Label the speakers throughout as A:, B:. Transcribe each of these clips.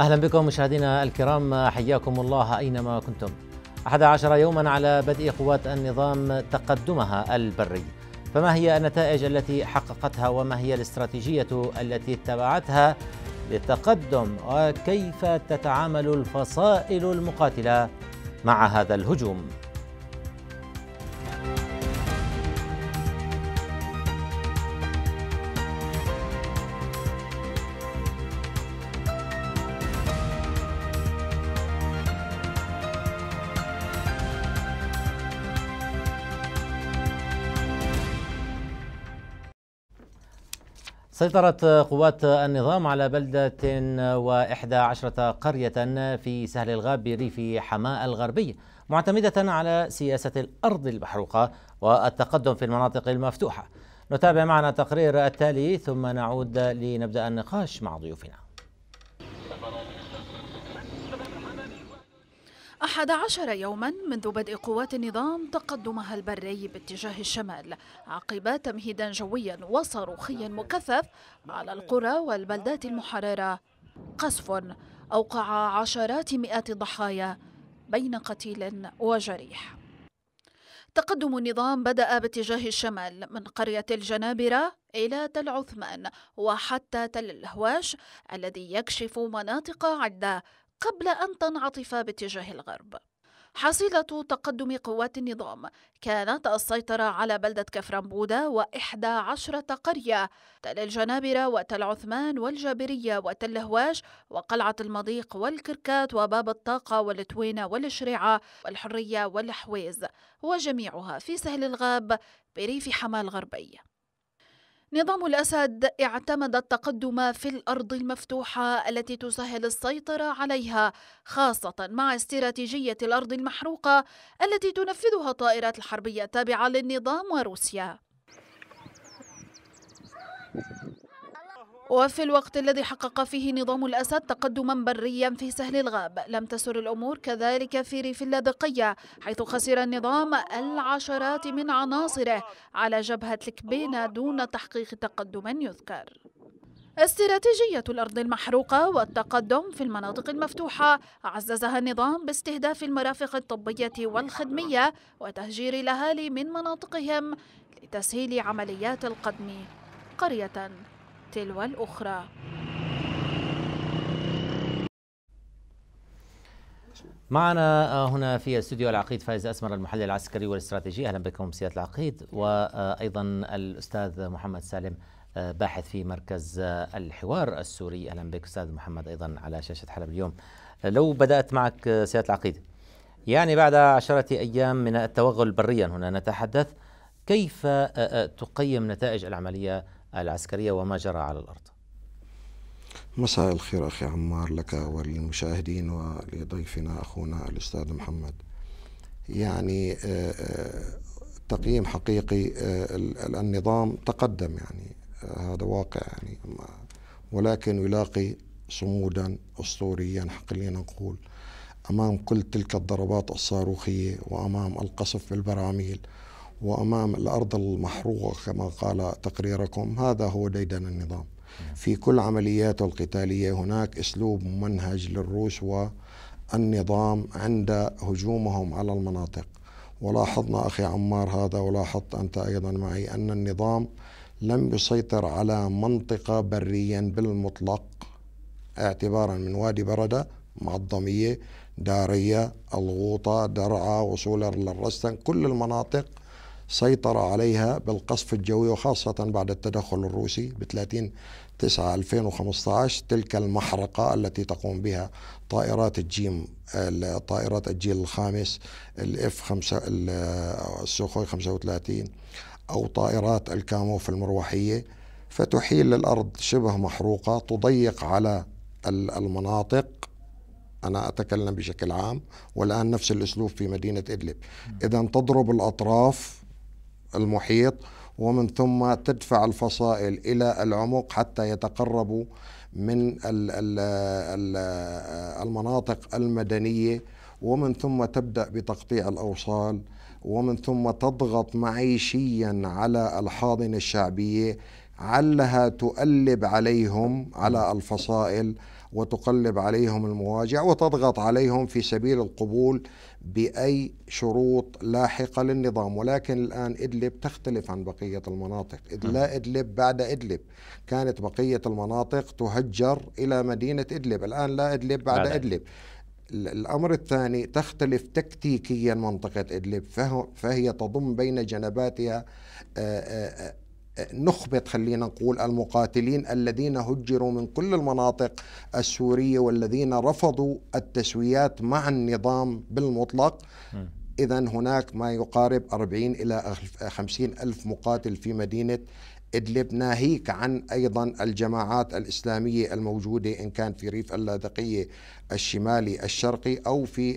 A: أهلا بكم مشاهدينا الكرام حياكم الله أينما كنتم 11 يوما على بدء قوات النظام تقدمها البري فما هي النتائج التي حققتها وما هي الاستراتيجية التي اتبعتها للتقدم وكيف تتعامل الفصائل المقاتلة مع هذا الهجوم سيطرت قوات النظام على بلدة وإحدى عشرة قرية في سهل الغاب بريف حماة الغربي معتمدة على سياسة الأرض المحروقة والتقدم في المناطق المفتوحة نتابع معنا تقرير التالي ثم نعود لنبدأ النقاش مع ضيوفنا
B: أحد عشر يوما منذ بدء قوات النظام تقدمها البري باتجاه الشمال عقب تمهيدا جويا وصاروخيا مكثف على القرى والبلدات المحررة قصف أوقع عشرات مئات الضحايا بين قتيل وجريح تقدم النظام بدأ باتجاه الشمال من قرية الجنابرة إلى تل عثمان وحتى تل الهواش الذي يكشف مناطق عدة قبل أن تنعطف باتجاه الغرب حصيلة تقدم قوات النظام كانت السيطرة على بلدة كفرنبودة وإحدى عشرة قرية تل الجنابرة وتل عثمان والجابرية وتل هواش وقلعة المضيق والكركات وباب الطاقة والتوينة والشريعة والحرية والحويز وجميعها في سهل الغاب بريف حماه الغربي نظام الأسد اعتمد التقدم في الأرض المفتوحة التي تسهل السيطرة عليها خاصة مع استراتيجية الأرض المحروقة التي تنفذها الطائرات الحربية التابعة للنظام وروسيا وفي الوقت الذي حقق فيه نظام الأسد تقدما بريا في سهل الغاب لم تسر الأمور كذلك في ريف اللاذقية حيث خسر النظام العشرات من عناصره على جبهة الكبينة دون تحقيق تقدم يذكر استراتيجية الأرض المحروقة والتقدم في المناطق المفتوحة عززها النظام باستهداف المرافق الطبية والخدمية وتهجير الأهالي من مناطقهم لتسهيل عمليات القدم قرية تلو الأخرى
A: معنا آه، هنا في استوديو العقيد فايز أسمر المحلل العسكري والاستراتيجي أهلا بكم سيادة العقيد وأيضا الأستاذ محمد سالم آه، باحث في مركز آه، الحوار السوري أهلا بك أستاذ محمد أيضا على شاشة حلب اليوم لو بدأت معك سيادة العقيد يعني بعد عشرة أيام من التوغل بريا هنا نتحدث كيف تقيم نتائج العملية العسكرية وما جرى على الأرض
C: مساء الخير أخي عمار لك وللمشاهدين ولضيفنا أخونا الأستاذ محمد يعني آه، آه، تقييم حقيقي آه، النظام تقدم يعني هذا واقع يعني ولكن يلاقي صمودا أسطوريا حقليا نقول أمام كل تلك الضربات الصاروخية وأمام القصف بالبراميل وأمام الأرض المحروقة كما قال تقريركم هذا هو ديدن النظام في كل عملياته القتالية هناك أسلوب ممنهج للروس والنظام عند هجومهم على المناطق ولاحظنا أخي عمار هذا ولاحظت أنت أيضا معي أن النظام لم يسيطر على منطقة بريا بالمطلق اعتبارا من وادي بردة معظمية دارية الغوطة درعا وصولا للرستن كل المناطق سيطر عليها بالقصف الجوي وخاصة بعد التدخل الروسي ب 30 9 2015 تلك المحرقة التي تقوم بها طائرات الجيم طائرات الجيل الخامس الاف 5 السوخوي 35 أو طائرات الكاموف المروحية فتحيل الأرض شبه محروقة تضيق على المناطق أنا أتكلم بشكل عام والآن نفس الأسلوب في مدينة إدلب إذا تضرب الأطراف المحيط ومن ثم تدفع الفصائل الى العمق حتى يتقربوا من المناطق المدنيه ومن ثم تبدا بتقطيع الاوصال ومن ثم تضغط معيشيا على الحاضنه الشعبيه علها تؤلب عليهم على الفصائل وتقلب عليهم المواجع وتضغط عليهم في سبيل القبول باي شروط لاحقه للنظام ولكن الان ادلب تختلف عن بقيه المناطق اذ لا نعم. ادلب بعد ادلب كانت بقيه المناطق تهجر الى مدينه ادلب الان لا ادلب بعد, بعد. ادلب الأمر الثاني تختلف تكتيكيا منطقة إدلب فهي تضم بين جنباتها آه، آه، آه، نخبة خلينا نقول المقاتلين الذين هجروا من كل المناطق السورية والذين رفضوا التسويات مع النظام بالمطلق إذا هناك ما يقارب 40 إلى 50 ألف مقاتل في مدينة إدلب ناهيك عن أيضا الجماعات الإسلامية الموجودة إن كان في ريف اللاذقية الشمالي الشرقي أو في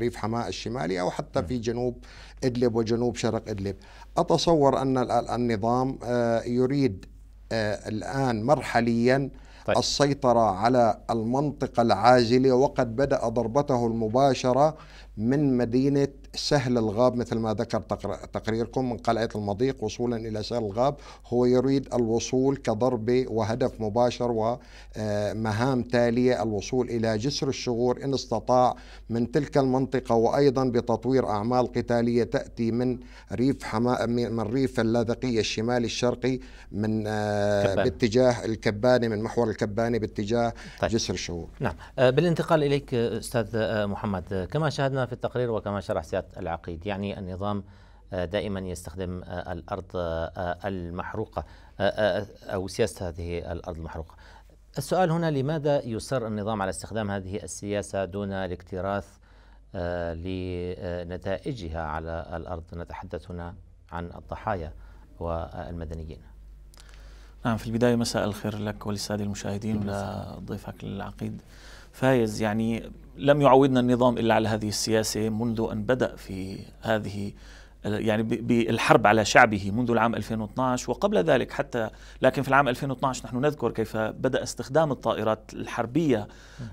C: ريف حماة الشمالي أو حتى في جنوب إدلب وجنوب شرق إدلب أتصور أن النظام آه، يريد آه، الآن مرحليا طيب. السيطرة على المنطقة العازلة وقد بدأ ضربته المباشرة من مدينة سهل الغاب مثل ما ذكر تقريركم من قلعة المضيق وصولا إلى سهل الغاب هو يريد الوصول كضربة وهدف مباشر ومهام آه، تالية الوصول إلى جسر الشغور إن استطاع من تلك المنطقة وأيضا بتطوير أعمال قتالية تأتي من ريف حما من ريف اللاذقية الشمالي الشرقي من آه، باتجاه الكبانة من محور الكبانة باتجاه طيب. جسر الشغور
A: نعم آه، بالانتقال إليك أستاذ محمد كما شاهدنا في التقرير وكما شرح سيادة العقيد يعني النظام آه، دائما يستخدم آه، الأرض آه، المحروقة أو سياسة هذه الأرض المحروقة السؤال هنا لماذا يصر النظام على استخدام هذه السياسة دون الاكتراث لنتائجها على الأرض نتحدث هنا عن الضحايا والمدنيين
D: نعم في البداية مساء الخير لك وللسادة المشاهدين ولضيفك العقيد فايز يعني لم يعودنا النظام إلا على هذه السياسة منذ أن بدأ في هذه يعني بالحرب على شعبه منذ العام 2012 وقبل ذلك حتى لكن في العام 2012 نحن نذكر كيف بدأ استخدام الطائرات الحربية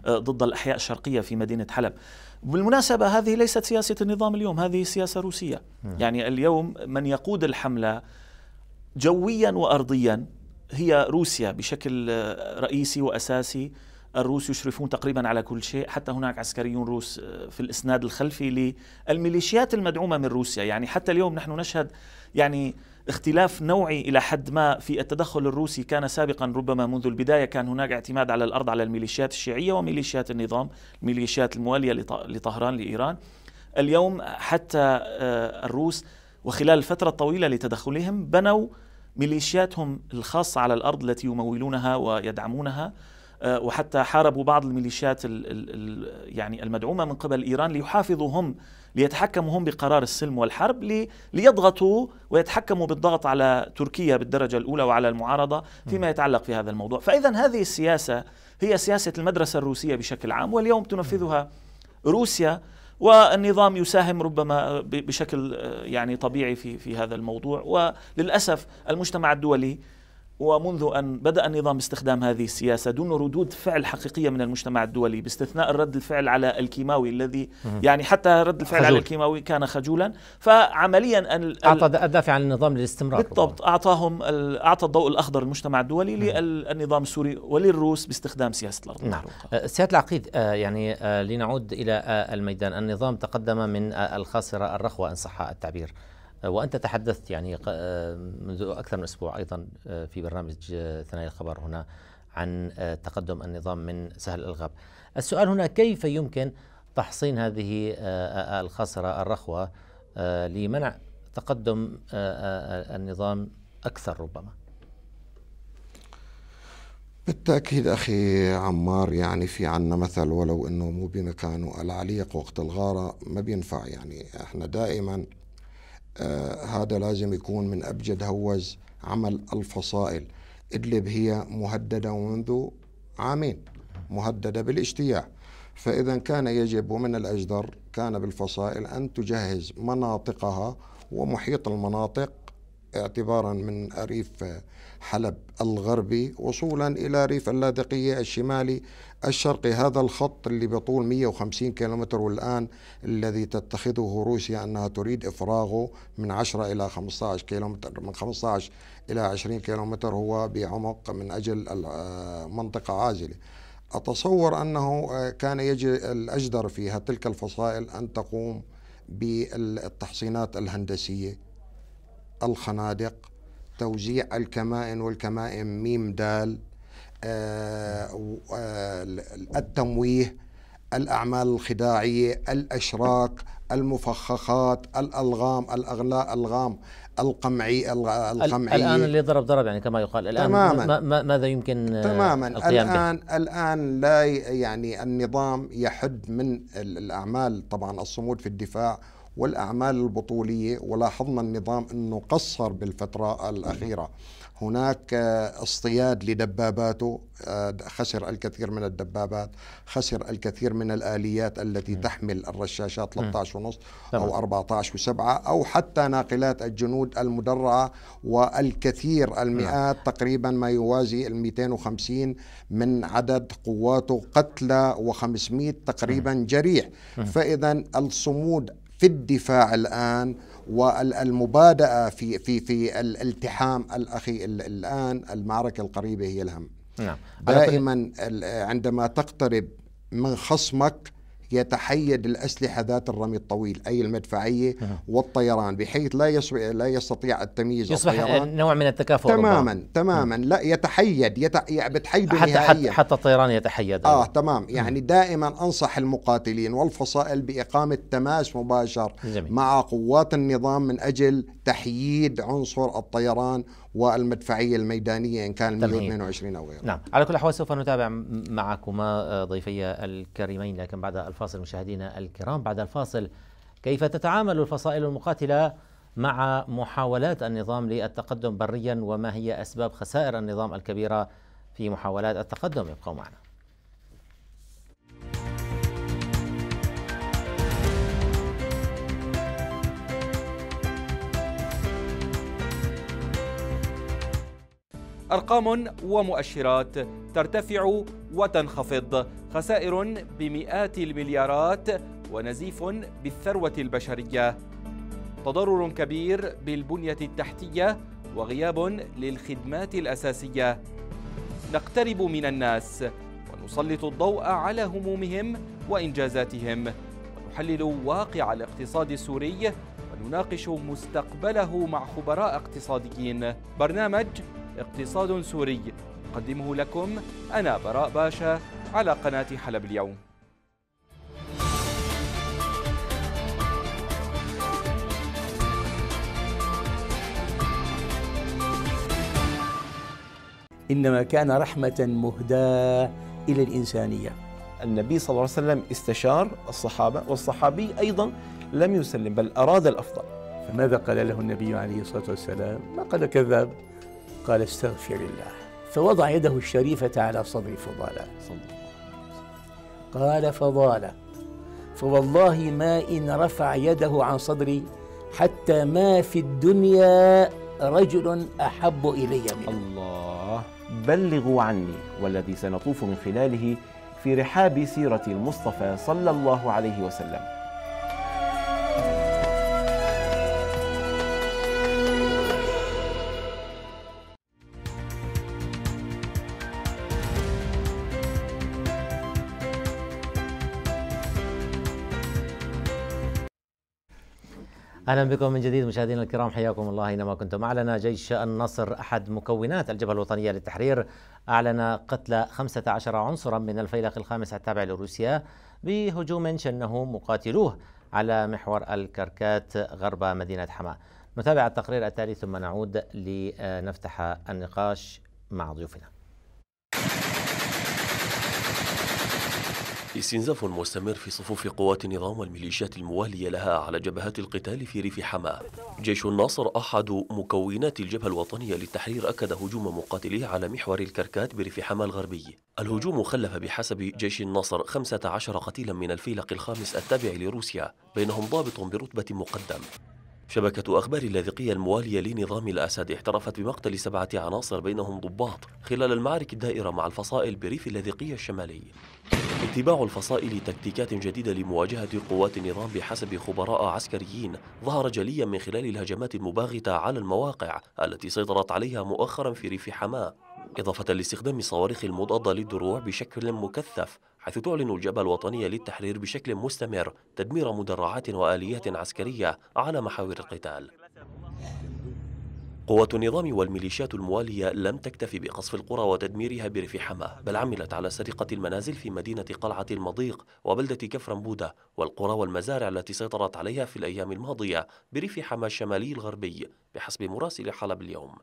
D: آه، ضد الأحياء الشرقية في مدينة حلب بالمناسبة هذه ليست سياسة النظام اليوم هذه سياسة روسية يعني اليوم من يقود الحملة جويا وأرضيا هي روسيا بشكل آه، رئيسي وأساسي الروس يشرفون تقريبا على كل شيء حتى هناك عسكريون روس آه، في الإسناد الخلفي للميليشيات المدعومة من روسيا يعني حتى اليوم نحن نشهد يعني اختلاف نوعي الى حد ما في التدخل الروسي كان سابقا ربما منذ البدايه كان هناك اعتماد على الارض على الميليشيات الشيعيه وميليشيات النظام، الميليشيات المواليه لطهران لايران. اليوم حتى آه، الروس وخلال الفتره الطويله لتدخلهم بنوا ميليشياتهم الخاصه على الارض التي يمولونها ويدعمونها آه، وحتى حاربوا بعض الميليشيات ال ال يعني المدعومة من قبل إيران ليحافظوا هم ليتحكموا هم بقرار السلم والحرب لي ليضغطوا ويتحكموا بالضغط على تركيا بالدرجة الأولى وعلى المعارضة فيما يتعلق في هذا الموضوع فإذا هذه السياسة هي سياسة المدرسة الروسية بشكل عام واليوم تنفذها روسيا والنظام يساهم ربما بشكل آه، يعني طبيعي في في هذا الموضوع وللاسف المجتمع الدولي ومنذ أن بدأ النظام باستخدام هذه السياسة دون ردود فعل حقيقية من المجتمع الدولي باستثناء رد الفعل على الكيماوي الذي يعني حتى رد الفعل خجول. على الكيماوي كان خجولا فعمليا أعطى
A: الدافع عن النظام للاستمرار بالضبط
D: أعطاهم أعطى الضوء الأخضر المجتمع الدولي للنظام السوري وللروس باستخدام سياسة الأرض نعم
A: أه، سيادة العقيد أه، يعني أه، لنعود إلى الميدان النظام تقدم من الخاصرة الرخوة إن صح التعبير وانت تحدثت يعني آه، منذ اكثر من اسبوع ايضا آه، في برنامج آه، ثنايا الخبر هنا عن تقدم النظام من سهل الالغاب. السؤال هنا كيف يمكن تحصين هذه الخسره الرخوه لمنع تقدم النظام اكثر ربما؟
C: بالتأكيد أخي عمار يعني في عنا مثل ولو أنه مو بمكانه العليق وقت الغارة ما بينفع يعني إحنا دائما آه هذا لازم يكون من أبجد هوز عمل الفصائل إدلب هي مهددة منذ عامين مهددة بالاجتياح فإذا كان يجب ومن الأجدر كان بالفصائل أن تجهز مناطقها ومحيط المناطق اعتبارا من ريف حلب الغربي وصولا إلى ريف اللاذقية الشمالي الشرقي هذا الخط اللي بطول 150 كيلومتر والآن الذي تتخذه روسيا أنها تريد إفراغه من 10 إلى 15 كيلومتر من 15 إلى 20 كيلومتر هو بعمق من أجل آه، منطقة عازلة أتصور أنه آه، كان يجري الأجدر فيها تلك الفصائل أن تقوم بالتحصينات الهندسية الخنادق توزيع الكمائن والكمائن ميم دال آه، آه، التمويه الأعمال الخداعية الأشراك المفخخات الألغام الأغلاء ألغام القمعي القمعي الآن اللي
A: ضرب ضرب يعني كما يقال الآن تماما ماذا يمكن
B: تماما القيام الآن
C: به؟ الآن لا يعني النظام يحد من الأعمال طبعا الصمود في الدفاع والأعمال البطولية ولاحظنا النظام أنه قصر بالفترة الأخيرة م. هناك آه، اصطياد لدباباته آه، خسر الكثير من الدبابات خسر الكثير من الآليات التي تحمل الرشاشات 13 ونص أو 14 وسبعة أو حتى ناقلات الجنود المدرعة والكثير المئات نعم. تقريبا ما يوازي ال 250 من عدد قواته قتلى و500 تقريبا جريح فإذا الصمود في الدفاع الآن والمبادئه في في في الالتحام الاخي الان المعركه القريبه هي الهم
A: نعم. دائما
C: عندما تقترب من خصمك يتحيد الأسلحة ذات الرمي الطويل أي المدفعية آه. والطيران بحيث لا لا يستطيع التمييز يصبح الطيران.
A: نوع من التكافؤ تماما ربما. تماما
C: آه. م. لا يتحيد يت... بتحيد حتى نهائيا
A: حتى الطيران يتحيد اه
C: تمام آه. يعني م. دائما أنصح المقاتلين والفصائل بإقامة تماس مباشر جميل. مع قوات النظام من أجل تحييد عنصر الطيران والمدفعيه الميدانيه ان كان 122 او غيره.
A: نعم، على كل الاحوال سوف نتابع معكما آه، ضيفي الكريمين لكن بعد الفاصل مشاهدينا الكرام بعد الفاصل كيف تتعامل الفصائل المقاتله مع محاولات النظام للتقدم بريا وما هي اسباب خسائر النظام الكبيره في محاولات التقدم يبقوا معنا.
E: أرقام ومؤشرات ترتفع وتنخفض خسائر بمئات المليارات ونزيف بالثروة البشرية تضرر كبير بالبنية التحتية وغياب للخدمات الأساسية نقترب من الناس ونسلط الضوء على همومهم وإنجازاتهم ونحلل واقع الاقتصاد السوري ونناقش مستقبله مع خبراء اقتصاديين برنامج اقتصاد سوري قدمه لكم أنا براء باشا على قناة حلب اليوم
F: إنما كان رحمة
E: مهداة إلى الإنسانية النبي صلى الله عليه وسلم استشار الصحابة والصحابي أيضا لم يسلم بل أراد الأفضل فماذا قال له النبي
D: عليه
A: الصلاة والسلام ما قال كذاب قال استغفر الله فوضع يده الشريفة على صدر فضالة قال فضالة فوالله ما إن رفع يده عن صدري حتى ما في الدنيا رجل أحب إلي منه
D: الله بلغوا عني والذي سنطوف من خلاله في رحاب سيرة المصطفى صلى الله عليه وسلم
A: اهلا بكم من جديد مشاهدينا الكرام حياكم الله اينما كنتم اعلن جيش النصر احد مكونات الجبهه الوطنيه للتحرير اعلن قتل 15 عنصرا من الفيلق الخامس التابع لروسيا بهجوم شنه مقاتلوه على محور الكركات غرب مدينه حماه. نتابع التقرير التالي ثم نعود لنفتح النقاش مع ضيوفنا.
F: استنزاف مستمر في صفوف قوات النظام والميليشيات الموالية لها على جبهات القتال في ريف حماة جيش الناصر أحد مكونات الجبهة الوطنية للتحرير أكد هجوم مقاتليه على محور الكركات بريف حماة الغربي الهجوم خلف بحسب جيش النصر 15 قتيلا من الفيلق الخامس التابع لروسيا بينهم ضابط برتبة مقدم شبكة أخبار اللاذقية الموالية لنظام الأسد احترفت بمقتل سبعة عناصر بينهم ضباط خلال المعارك الدائرة مع الفصائل بريف اللاذقية الشمالي اتباع الفصائل تكتيكات جديدة لمواجهة قوات النظام بحسب خبراء عسكريين ظهر جليا من خلال الهجمات المباغتة على المواقع التي سيطرت عليها مؤخرا في ريف حماه إضافة لاستخدام الصواريخ المضادة للدروع بشكل مكثف حيث تعلن الجبهة الوطنية للتحرير بشكل مستمر تدمير مدرعات وآليات عسكرية على محاور القتال قوات النظام والميليشيات الموالية لم تكتفي بقصف القرى وتدميرها بريف حماة بل عملت على سرقة المنازل في مدينة قلعة المضيق وبلدة كفرنبودة والقرى والمزارع التي سيطرت عليها في الأيام الماضية بريف حماة الشمالي الغربي بحسب مراسل حلب اليوم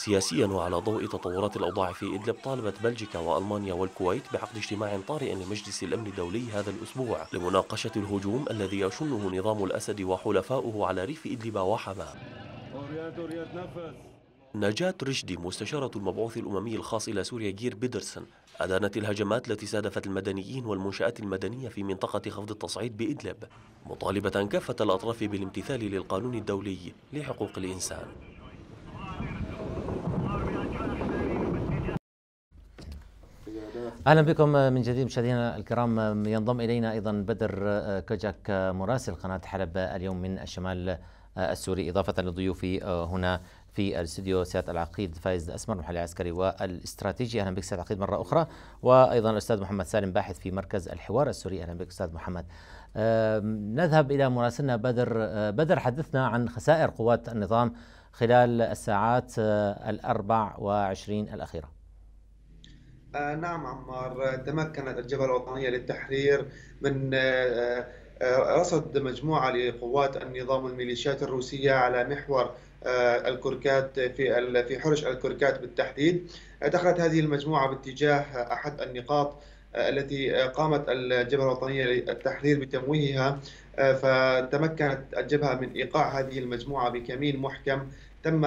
F: سياسيا وعلى ضوء تطورات الأوضاع في إدلب طالبت بلجيكا وألمانيا والكويت بعقد اجتماع طارئ لمجلس الأمن الدولي هذا الأسبوع لمناقشة الهجوم الذي يشنه نظام الأسد وحلفاؤه على ريف إدلب وحماه نجاة رشدي مستشارة المبعوث الأممي الخاص إلى سوريا جير بيدرسون أدانت الهجمات التي صادفت المدنيين والمنشآت المدنية في منطقة خفض التصعيد بإدلب مطالبة كافة الأطراف بالامتثال للقانون الدولي لحقوق الإنسان
A: اهلا بكم من جديد مشاهدينا الكرام ينضم الينا ايضا بدر آه، كوجاك آه، مراسل قناه حلب آه، اليوم من الشمال السوري اضافه لضيوفي هنا في الاستوديو سياده العقيد فايز الاسمر محلل العسكري والاستراتيجي اهلا بك سياده العقيد مره اخرى وايضا الاستاذ محمد سالم باحث في مركز الحوار السوري اهلا بك استاذ محمد نذهب الى مراسلنا بدر بدر حدثنا عن خسائر قوات النظام خلال الساعات الاربع وعشرين الاخيره
G: آه، نعم عمار تمكنت الجبهة الوطنية للتحرير من آه، آه، رصد مجموعة لقوات النظام والميليشيات الروسية على محور الكركات في في حرش الكركات بالتحديد دخلت هذه المجموعة باتجاه أحد النقاط آه، التي آه، قامت الجبهة الوطنية للتحرير بتمويهها آه، فتمكنت الجبهة من إيقاع هذه المجموعة بكمين محكم تم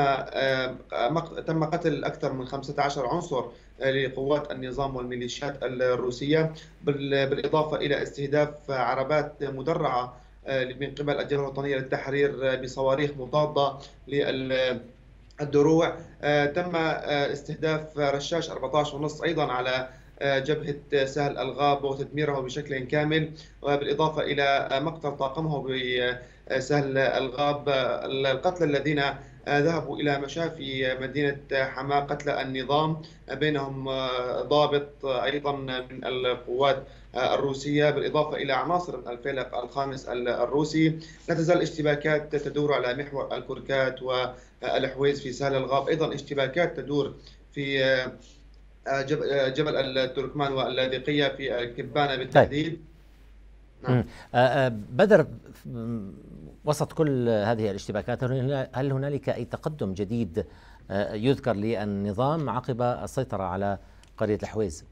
G: تم قتل اكثر من 15 عنصر لقوات النظام والميليشيات الروسيه بالاضافه الى استهداف عربات مدرعه من قبل الجبهه الوطنيه للتحرير بصواريخ مضاده لل الدروع تم استهداف رشاش 14 ونص ايضا على جبهة سهل الغاب وتدميره بشكل كامل وبالإضافة إلى مقتل طاقمه بسهل الغاب القتلى الذين ذهبوا إلى مشافي مدينة حماة قتل النظام بينهم ضابط أيضا من القوات الروسية بالإضافة إلى عناصر الفيلق الخامس الروسي لا تزال اشتباكات تدور على محور الكركات والحويز في سهل الغاب أيضا اشتباكات تدور في آه، آه، جبل, التركمان واللاذقية في الكبانة طيب. بالتحديد
A: نعم. آه، بدر وسط كل هذه الاشتباكات هل هنالك أي تقدم جديد يذكر للنظام عقب السيطرة على قرية الحويز؟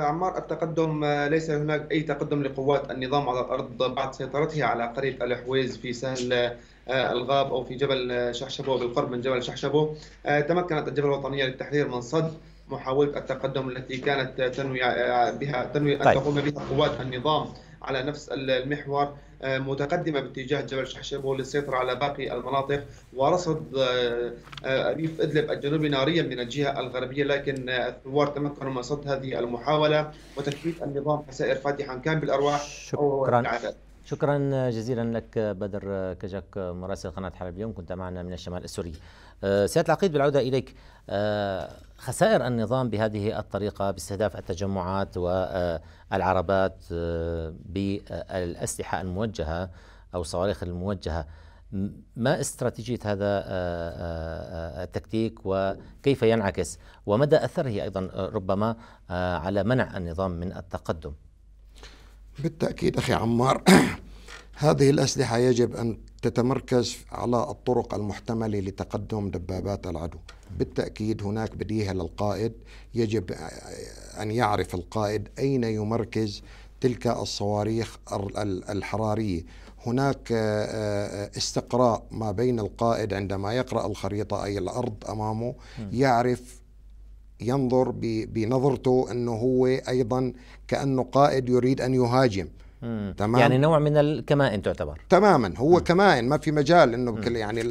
G: عمار التقدم ليس هناك أي تقدم لقوات النظام على الأرض بعد سيطرتها على قرية الحويز في سهل آه، الغاب أو في جبل آه، شحشبو بالقرب من جبل شحشبو آه، تمكنت الجبهة الوطنية للتحرير من صد محاولة التقدم التي كانت تنوي بها تنوي أن طيب. تقوم بها قوات النظام على نفس المحور متقدمة باتجاه جبل شحشبو للسيطرة على باقي المناطق ورصد ريف إدلب الجنوبي ناريا من الجهة الغربية لكن الثوار تمكنوا من صد هذه المحاولة وتكفيف النظام خسائر فاتحا كان بالأرواح شكرا
A: شكرا جزيلا لك بدر كجاك مراسل قناه حلب اليوم كنت معنا من الشمال السوري. آه، سياده العقيد بالعوده اليك آه، خسائر النظام بهذه الطريقه باستهداف التجمعات والعربات آه، بالاسلحه الموجهه او الصواريخ الموجهه ما استراتيجيه هذا التكتيك وكيف ينعكس ومدى اثره ايضا ربما على منع النظام من التقدم؟
C: بالتأكيد أخي عمار هذه الأسلحة يجب أن تتمركز على الطرق المحتملة لتقدم دبابات العدو بالتأكيد هناك بديهة للقائد يجب أن يعرف القائد أين يمركز تلك الصواريخ الحرارية هناك استقراء ما بين القائد عندما يقرأ الخريطة أي الأرض أمامه يعرف ينظر بنظرته انه هو ايضا كانه قائد يريد ان يهاجم
A: مم. تمام يعني نوع من الكمائن تعتبر
C: تماما هو مم. كمائن ما في مجال انه مم. يعني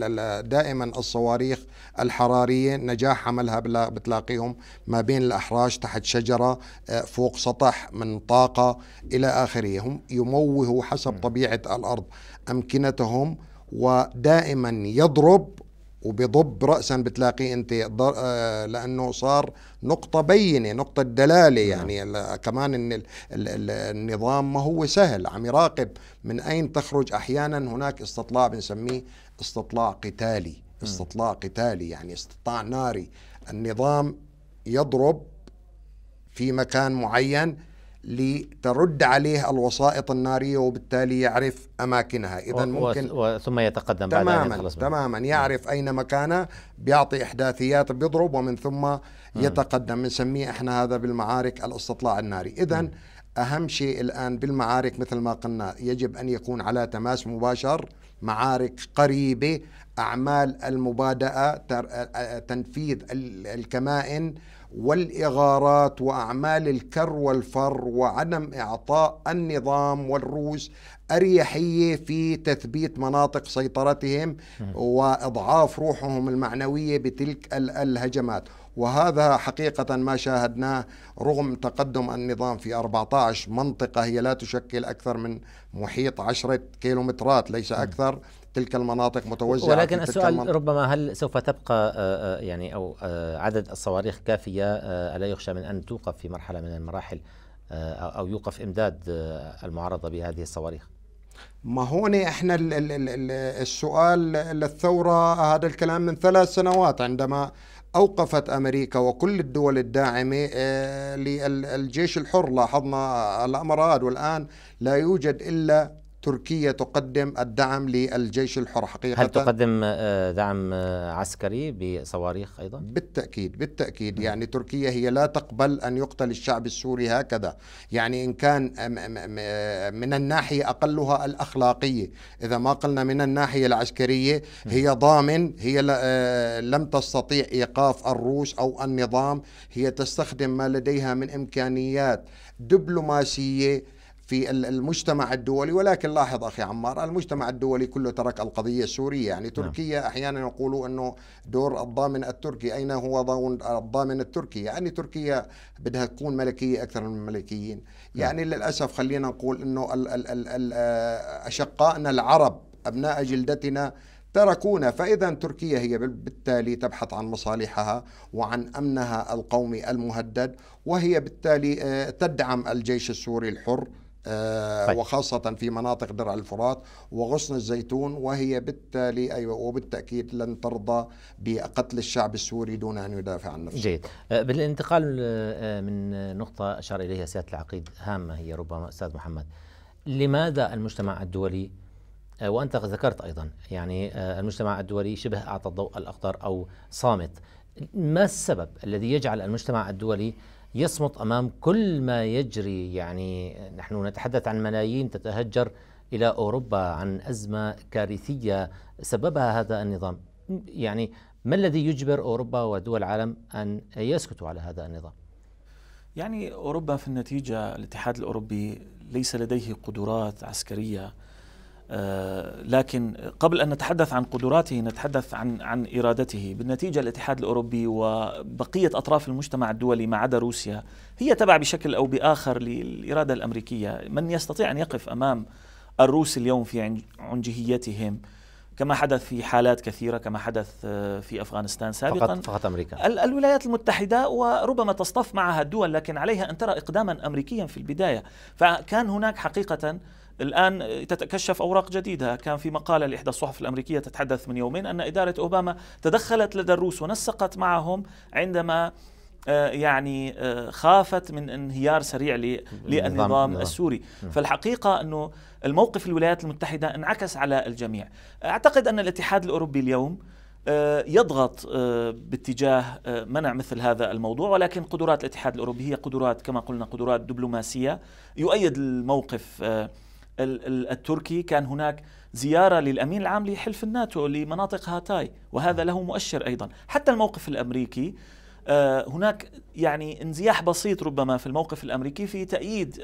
C: دائما الصواريخ الحراريه نجاح عملها بتلاقيهم ما بين الاحراش تحت شجره آه، فوق سطح من طاقه الى اخره هم يموهوا حسب مم. طبيعه الارض امكنتهم ودائما يضرب وبضب رأسا بتلاقيه أنت آه، لأنه صار نقطة بينة نقطة دلالة نعم. يعني كمان إن النظام ما هو سهل عم يراقب من أين تخرج أحيانا هناك استطلاع بنسميه استطلاع قتالي استطلاع قتالي يعني استطلاع ناري النظام يضرب في مكان معين لترد عليه الوسائط الناريه وبالتالي يعرف اماكنها اذا ممكن
A: و... ثم يتقدم تماما بعد
C: تماما نعم. يعرف اين مكانه بيعطي احداثيات بيضرب ومن ثم يتقدم بنسميه احنا هذا بالمعارك الاستطلاع الناري اذا اهم شيء الان بالمعارك مثل ما قلنا يجب ان يكون على تماس مباشر معارك قريبه اعمال المبادئه تنفيذ الكمائن والاغارات واعمال الكر والفر وعدم اعطاء النظام والروس اريحيه في تثبيت مناطق سيطرتهم واضعاف روحهم المعنويه بتلك الهجمات وهذا حقيقة ما شاهدناه رغم تقدم النظام في 14 منطقة هي لا تشكل أكثر من محيط 10 كيلومترات ليس أكثر تلك المناطق متوزعة ولكن السؤال
A: ربما هل سوف تبقى آه، آه، يعني أو آه، عدد الصواريخ كافية ألا يخشى من أن توقف في مرحلة من المراحل أو يوقف إمداد المعارضة بهذه الصواريخ
C: ما هون احنا الـ الـ الـ السؤال للثورة هذا الكلام من ثلاث سنوات عندما أوقفت أمريكا وكل الدول الداعمة للجيش الحر لاحظنا الأمر هذا والآن لا يوجد إلا تركيا تقدم الدعم للجيش الحر حقيقة هل تقدم آه، دعم آه، عسكري بصواريخ أيضا؟ بالتأكيد بالتأكيد م. نعم. يعني تركيا هي لا تقبل أن يقتل الشعب السوري هكذا يعني إن كان من الناحية أقلها الأخلاقية إذا ما قلنا من الناحية العسكرية نعم. هي ضامن هي آه، لم تستطيع إيقاف الروس أو النظام هي تستخدم ما لديها من إمكانيات دبلوماسية في المجتمع الدولي ولكن لاحظ اخي عمار المجتمع الدولي كله ترك القضيه السوريه يعني نعم. تركيا احيانا يقولوا انه دور الضامن التركي اين هو الضامن التركي يعني تركيا بدها تكون ملكيه اكثر من الملكيين نعم. يعني للاسف خلينا نقول انه اشقائنا العرب ابناء جلدتنا تركونا فإذا تركيا هي بالتالي تبحث عن مصالحها وعن أمنها القومي المهدد وهي بالتالي آه، تدعم الجيش السوري الحر آه، طيب. وخاصة في مناطق درع الفرات وغصن الزيتون وهي بالتالي أيوة وبالتأكيد لن ترضى بقتل الشعب السوري دون أن يدافع عن نفسه جيد
A: آه، بالانتقال آه، من نقطة أشار إليها سيادة العقيد هامة هي ربما أستاذ محمد لماذا المجتمع الدولي وأنت ذكرت أيضا يعني المجتمع الدولي شبه أعطى الضوء الأخضر أو صامت ما السبب الذي يجعل المجتمع الدولي يصمت امام كل ما يجري يعني نحن نتحدث عن ملايين تتهجر الى اوروبا عن ازمه كارثيه سببها هذا النظام يعني ما الذي يجبر اوروبا ودول العالم ان يسكتوا على هذا النظام يعني اوروبا في النتيجه الاتحاد الاوروبي ليس لديه
D: قدرات عسكريه آه، لكن قبل أن نتحدث عن قدراته نتحدث عن عن إرادته بالنتيجة الاتحاد الأوروبي وبقية أطراف المجتمع الدولي ما عدا روسيا هي تبع بشكل أو بآخر للإرادة الأمريكية من يستطيع أن يقف أمام الروس اليوم في عنجهيتهم كما حدث في حالات كثيرة كما حدث آه، في أفغانستان سابقا فقط, فقط أمريكا الولايات المتحدة وربما تصطف معها الدول لكن عليها أن ترى إقداما أمريكيا في البداية فكان هناك حقيقة الآن تتكشف أوراق جديدة كان في مقالة لإحدى الصحف الأمريكية تتحدث من يومين أن إدارة أوباما تدخلت لدى الروس ونسقت معهم عندما آه، يعني آه، خافت من انهيار سريع للنظام السوري نعم. فالحقيقة أنه الموقف الولايات المتحدة انعكس على الجميع أعتقد أن الاتحاد الأوروبي اليوم آه، يضغط باتجاه منع مثل هذا الموضوع ولكن قدرات الاتحاد الأوروبي هي قدرات كما قلنا قدرات دبلوماسية يؤيد الموقف التركي كان هناك زيارة للأمين العام لحلف الناتو لمناطق هاتاي وهذا له مؤشر أيضا حتى الموقف الأمريكي آه، هناك يعني انزياح بسيط ربما في الموقف الأمريكي في تأييد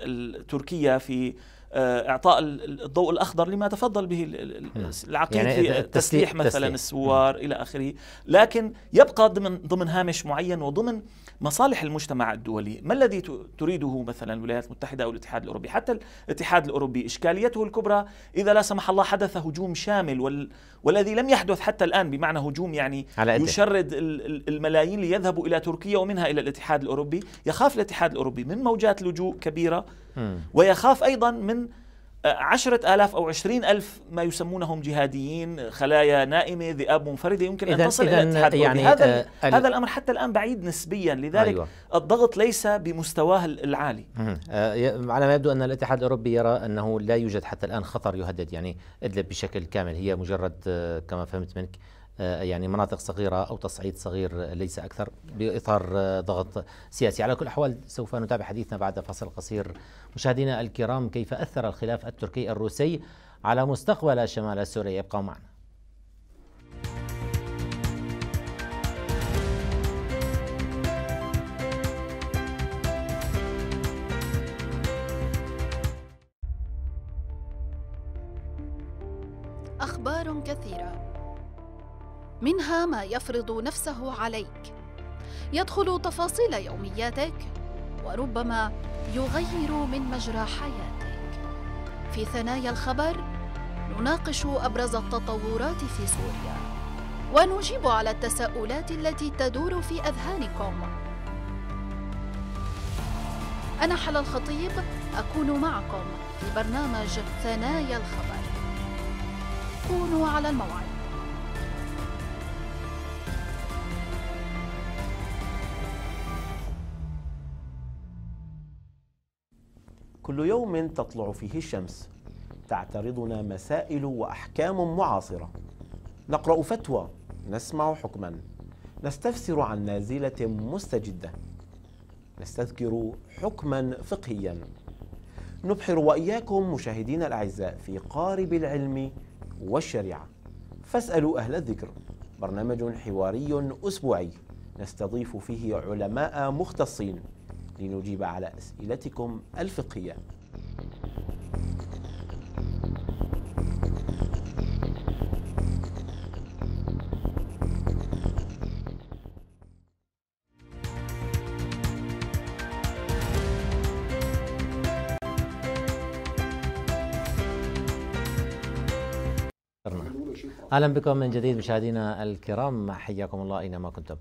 D: تركيا في آه، اعطاء الضوء الاخضر لما تفضل به يعني العقيد يعني في تسليح مثلا تسليح. السوار الى اخره لكن يبقى ضمن ضمن هامش معين وضمن مصالح المجتمع الدولي ما الذي تريده مثلا الولايات المتحده او الاتحاد الاوروبي حتى الاتحاد الاوروبي اشكاليته الكبرى اذا لا سمح الله حدث هجوم شامل وال... والذي لم يحدث حتى الان بمعنى هجوم يعني على يشرد الملايين ليذهبوا الى تركيا ومنها الى الاتحاد الاوروبي يخاف الاتحاد الاوروبي من موجات لجوء كبيره ويخاف أيضا من آه، عشرة آلاف أو عشرين ألف ما يسمونهم جهاديين خلايا نائمة ذئاب منفردة يمكن أن تصل إلى الاتحاد يعني هذا, آه هذا الأمر حتى الآن بعيد نسبيا لذلك أيوة.
A: الضغط ليس بمستواه العالي آه على ما يبدو أن الاتحاد الأوروبي يرى أنه لا يوجد حتى الآن خطر يهدد يعني إدلب بشكل كامل هي مجرد آه كما فهمت منك آه، يعني مناطق صغيرة أو تصعيد صغير ليس أكثر بإطار آه، ضغط سياسي على كل الأحوال سوف نتابع حديثنا بعد فصل قصير مشاهدينا الكرام كيف أثر الخلاف التركي الروسي على مستقبل شمال سوريا ابقوا معنا
B: منها ما يفرض نفسه عليك يدخل تفاصيل يومياتك وربما يغير من مجرى حياتك في ثنايا الخبر نناقش ابرز التطورات في سوريا ونجيب على التساؤلات التي تدور في اذهانكم انا حلا الخطيب اكون معكم في برنامج ثنايا الخبر كونوا على الموعد
F: كل يوم تطلع فيه
D: الشمس تعترضنا مسائل واحكام معاصره نقرا فتوى نسمع حكما نستفسر عن نازله مستجده نستذكر حكما فقهيا نبحر واياكم مشاهدينا الاعزاء في قارب العلم والشريعه فاسالوا اهل الذكر برنامج حواري اسبوعي نستضيف فيه علماء مختصين لنجيب على أسئلتكم الفقهية
A: اهلا بكم من جديد مشاهدينا الكرام حياكم الله اينما كنتم.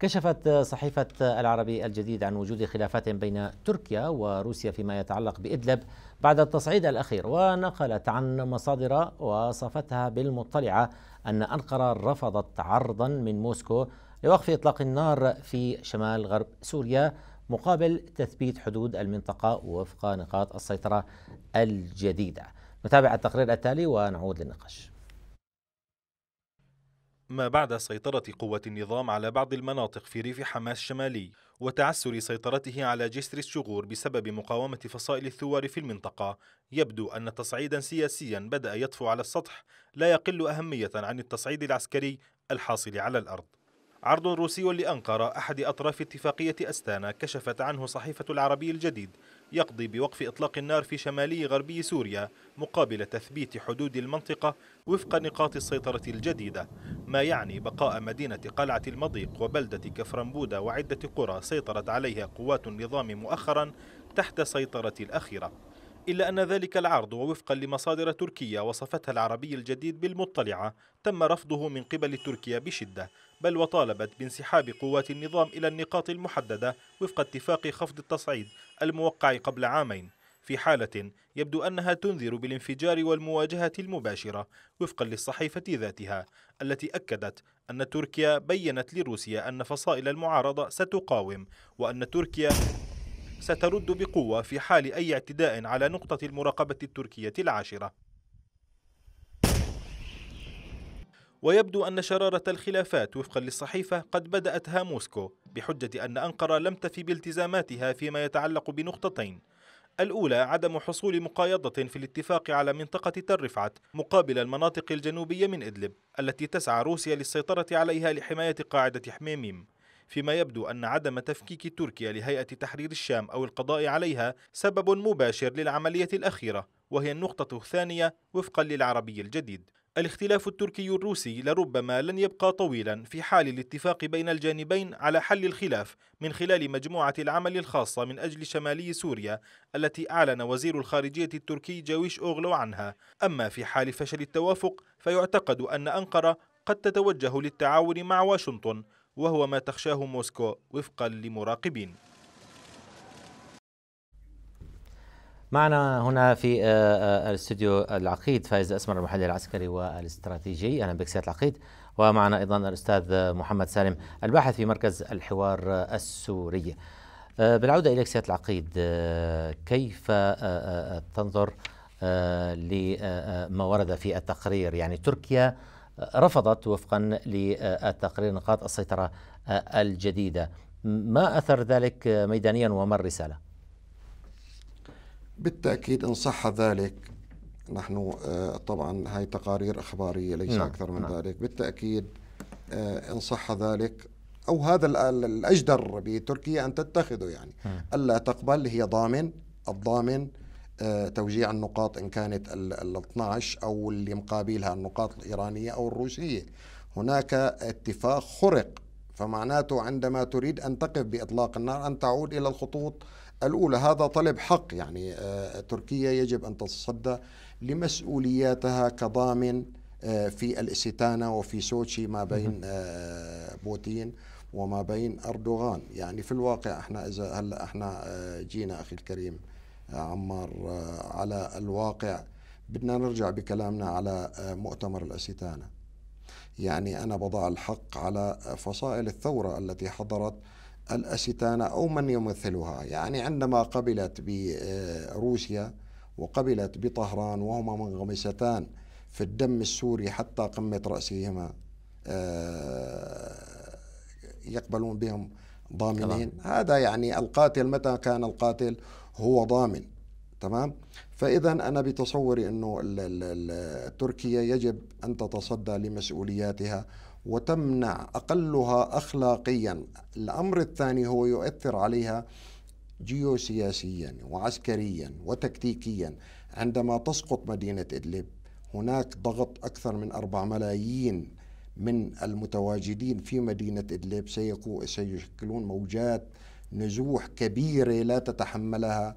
A: كشفت صحيفة العربي الجديد عن وجود خلافات بين تركيا وروسيا فيما يتعلق بإدلب بعد التصعيد الأخير ونقلت عن مصادر وصفتها بالمطلعة أن أنقرة رفضت عرضا من موسكو لوقف إطلاق النار في شمال غرب سوريا مقابل تثبيت حدود المنطقة وفق نقاط السيطرة الجديدة نتابع التقرير التالي ونعود للنقاش
E: ما بعد سيطرة قوات النظام على بعض المناطق في ريف حماس الشمالي وتعسر سيطرته على جسر الشغور بسبب مقاومة فصائل الثوار في المنطقة يبدو أن تصعيدا سياسيا بدأ يطفو على السطح لا يقل أهمية عن التصعيد العسكري الحاصل على الأرض عرض روسي لأنقرة أحد أطراف اتفاقية أستانا كشفت عنه صحيفة العربي الجديد يقضي بوقف إطلاق النار في شمالي غربي سوريا مقابل تثبيت حدود المنطقة وفق نقاط السيطرة الجديدة ما يعني بقاء مدينة قلعة المضيق وبلدة كفرنبودة وعدة قرى سيطرت عليها قوات النظام مؤخرا تحت سيطرة الأخيرة إلا أن ذلك العرض ووفقا لمصادر تركية وصفتها العربي الجديد بالمطلعة تم رفضه من قبل تركيا بشدة بل وطالبت بانسحاب قوات النظام إلى النقاط المحددة وفق اتفاق خفض التصعيد الموقع قبل عامين في حالة يبدو أنها تنذر بالانفجار والمواجهة المباشرة وفقا للصحيفة ذاتها التي أكدت أن تركيا بيّنت لروسيا أن فصائل المعارضة ستقاوم وأن تركيا سترد بقوة في حال أي اعتداء على نقطة المراقبة التركية العاشرة ويبدو أن شرارة الخلافات وفقا للصحيفة قد بدأتها موسكو بحجة أن أنقرة لم تفي بالتزاماتها فيما يتعلق بنقطتين الأولى عدم حصول مقايضة في الاتفاق على منطقة ترفعت مقابل المناطق الجنوبية من إدلب التي تسعى روسيا للسيطرة عليها لحماية قاعدة حميميم فيما يبدو أن عدم تفكيك تركيا لهيئة تحرير الشام أو القضاء عليها سبب مباشر للعملية الأخيرة وهي النقطة الثانية وفقا للعربي الجديد الاختلاف التركي الروسي لربما لن يبقى طويلا في حال الاتفاق بين الجانبين على حل الخلاف من خلال مجموعة العمل الخاصة من أجل شمالي سوريا التي أعلن وزير الخارجية التركي جاويش أوغلو عنها أما في حال فشل التوافق فيعتقد أن أنقرة قد تتوجه للتعاون مع واشنطن وهو ما تخشاه موسكو وفقا لمراقبين
A: معنا هنا في آه، آه، الاستوديو العقيد فايز الاسمر المحلل العسكري والاستراتيجي اهلا بك سياده العقيد ومعنا ايضا الاستاذ محمد سالم الباحث في مركز الحوار السوري آه، بالعوده اليك سياده العقيد كيف تنظر لما ورد في التقرير يعني تركيا رفضت وفقا للتقرير نقاط السيطرة الجديدة ما أثر ذلك ميدانيا
C: وما الرسالة؟ بالتأكيد إن صح ذلك نحن آه، طبعا هاي تقارير أخبارية ليس نعم. أكثر من نعم. ذلك بالتأكيد آه، إن صح ذلك أو هذا الأجدر بتركيا أن تتخذه يعني نعم. ألا تقبل هي ضامن الضامن آه، توزيع النقاط إن كانت ال 12 أو اللي مقابلها النقاط الإيرانية أو الروسية هناك اتفاق خرق فمعناته عندما تريد أن تقف بإطلاق النار أن تعود إلى الخطوط الأولى هذا طلب حق يعني آه، تركيا يجب أن تتصدى لمسؤولياتها كضامن آه، في الاستانه وفي سوتشي ما بين بوتين وما بين أردوغان يعني في الواقع احنا إذا هلا احنا جينا أخي الكريم عمار آه، على الواقع بدنا نرجع بكلامنا على آه، مؤتمر الأستانة يعني أنا بضع الحق على آه، فصائل الثورة التي حضرت الأستانة أو من يمثلها يعني عندما قبلت بروسيا وقبلت بطهران وهما منغمستان في الدم السوري حتى قمة رأسهما يقبلون بهم ضامنين هذا يعني القاتل متى كان القاتل هو ضامن تمام فاذا انا بتصوري انه تركيا يجب ان تتصدى لمسؤولياتها وتمنع اقلها اخلاقيا الامر الثاني هو يؤثر عليها جيوسياسيا وعسكريا وتكتيكيا عندما تسقط مدينه ادلب هناك ضغط اكثر من 4 ملايين من المتواجدين في مدينه ادلب سيكون سيشكلون موجات نزوح كبيرة لا تتحملها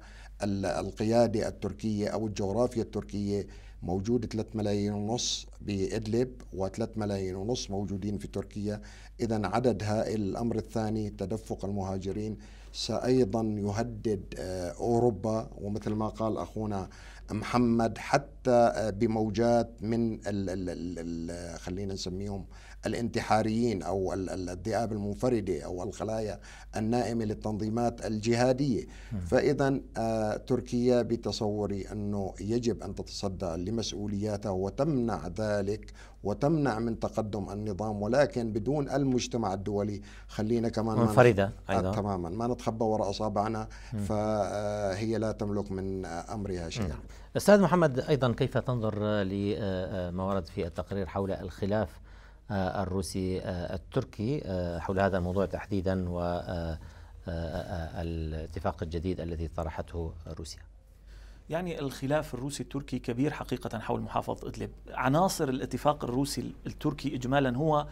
C: القيادة التركية أو الجغرافيا التركية موجود 3 ملايين ونص بإدلب و3 ملايين ونص موجودين في تركيا إذا عدد هائل الأمر الثاني تدفق المهاجرين سأيضا يهدد آه، أوروبا ومثل ما قال أخونا محمد حتى آه، بموجات من خلينا نسميهم الانتحاريين أو الذئاب المنفردة أو الخلايا النائمة للتنظيمات الجهادية فإذا آه، تركيا بتصوري أنه يجب أن تتصدى لمسؤولياتها وتمنع ذلك وتمنع من تقدم النظام ولكن بدون المجتمع الدولي خلينا كمان منفردة آه، أيضا تماما ما نتخبى وراء أصابعنا فهي آه، لا تملك من أمرها شيئا نعم.
A: أستاذ محمد أيضا كيف تنظر لما ورد في التقرير حول الخلاف آه، الروسي آه، التركي آه، حول هذا الموضوع تحديدا و الاتفاق الجديد الذي طرحته روسيا
D: يعني الخلاف الروسي التركي كبير حقيقة حول محافظة إدلب عناصر الاتفاق الروسي التركي إجمالا هو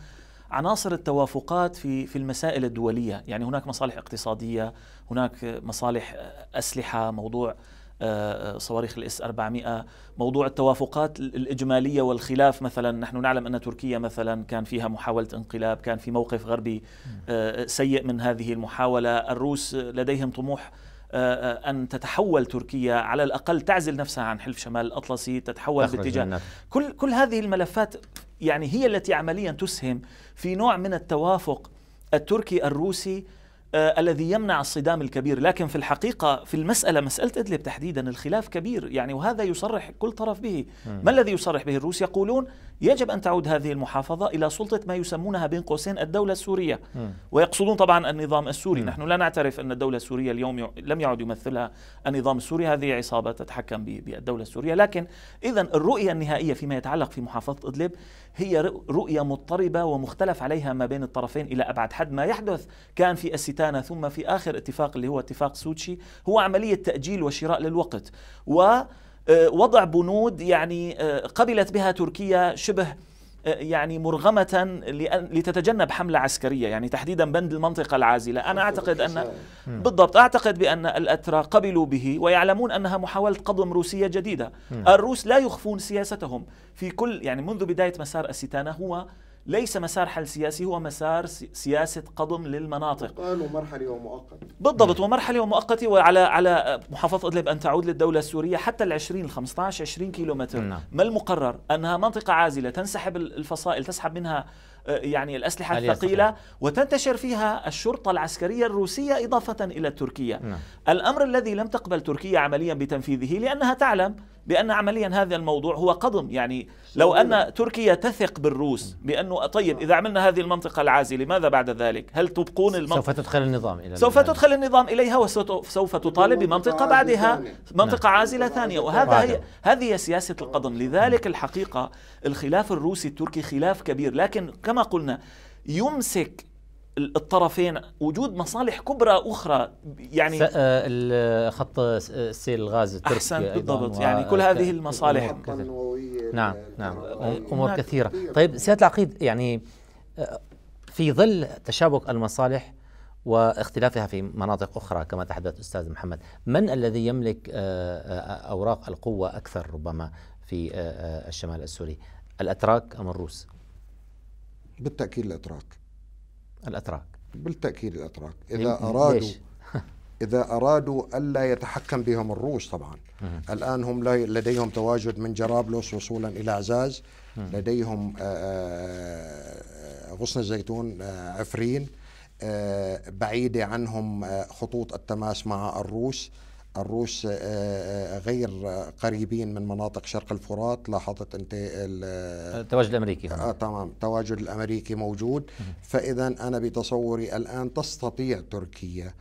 D: عناصر التوافقات في في المسائل الدولية يعني هناك مصالح اقتصادية هناك مصالح أسلحة موضوع صواريخ الاس 400 موضوع التوافقات الاجماليه والخلاف مثلا نحن نعلم ان تركيا مثلا كان فيها محاوله انقلاب كان في موقف غربي آه، آه، سيء من هذه المحاوله الروس لديهم طموح آه، أن تتحول تركيا على الأقل تعزل نفسها عن حلف شمال الأطلسي تتحول باتجاه كل كل هذه الملفات يعني هي التي عمليا تسهم في نوع من التوافق التركي الروسي آه، الذي يمنع الصدام الكبير لكن في الحقيقة في المسألة مسألة إدلب تحديدا الخلاف كبير يعني وهذا يصرح كل طرف به ما الذي يصرح به الروس يقولون يجب أن تعود هذه المحافظة إلى سلطة ما يسمونها بين قوسين الدولة السورية م. ويقصدون طبعا النظام السوري م. نحن لا نعترف أن الدولة السورية اليوم لم يعد يمثلها النظام السوري هذه عصابة تتحكم بالدولة السورية لكن إذا الرؤية النهائية فيما يتعلق في محافظة إدلب هي رؤية مضطربة ومختلف عليها ما بين الطرفين إلى أبعد حد ما يحدث كان في الستانة ثم في آخر اتفاق اللي هو اتفاق سوتشي هو عملية تأجيل وشراء للوقت و آه، وضع بنود يعني آه، قبلت بها تركيا شبه آه، يعني مرغمة لتتجنب حملة عسكرية يعني تحديدا بند المنطقة العازلة أنا أعتقد أن بالضبط أعتقد بأن الأترى قبلوا به ويعلمون أنها محاولة قضم روسية جديدة الروس لا يخفون سياستهم في كل يعني منذ بداية مسار الستانة هو ليس مسار حل سياسي هو مسار سياسة قضم للمناطق
C: قالوا مرحلة ومؤقت
D: بالضبط ومرحلة ومؤقتة وعلى على محافظة إدلب أن تعود للدولة السورية حتى ال 20 ال 15 20 كيلو متر ما المقرر أنها منطقة عازلة تنسحب الفصائل تسحب منها آه، يعني الأسلحة الثقيلة وتنتشر فيها الشرطة العسكرية الروسية إضافة إلى تركيا نعم. الأمر الذي لم تقبل تركيا عمليا بتنفيذه لأنها تعلم بأن عمليا هذا الموضوع هو قضم يعني لو أن تركيا تثق بالروس بأنه طيب إذا عملنا هذه المنطقة العازلة ماذا بعد ذلك هل تبقون المنطقة سوف
A: تدخل النظام إلى سوف
D: تدخل النظام إليها وسوف تطالب بمنطقة بعدها نعم. منطقة عازلة ثانية نعم. وهذا هي هذه هي سياسة القضم لذلك الحقيقة الخلاف الروسي التركي خلاف كبير لكن كما قلنا يمسك الطرفين وجود مصالح كبرى اخرى
A: يعني آه، خط آه، السيل الغاز التركي احسنت بالضبط يعني كل هذه المصالح نعم نعم امور كثيره نعم، نعم. يعني طيب سياده العقيد يعني آه، في ظل تشابك المصالح واختلافها في مناطق اخرى كما تحدث استاذ محمد من الذي يملك اوراق القوه اكثر ربما في الشمال السوري الاتراك ام الروس
C: بالتاكيد الاتراك الأتراك بالتأكيد الأتراك إذا أرادوا إذا أرادوا ألا يتحكم بهم الروس طبعا الآن هم لديهم تواجد من جرابلس وصولا إلى عزاز لديهم آه، آه، آه، غصن الزيتون عفرين بعيدة عنهم خطوط التماس مع الروس الروس آه، آه، آه، غير قريبين من مناطق شرق الفرات لاحظت انت التواجد الامريكي آه تمام التواجد الامريكي موجود فاذا انا بتصوري الان تستطيع تركيا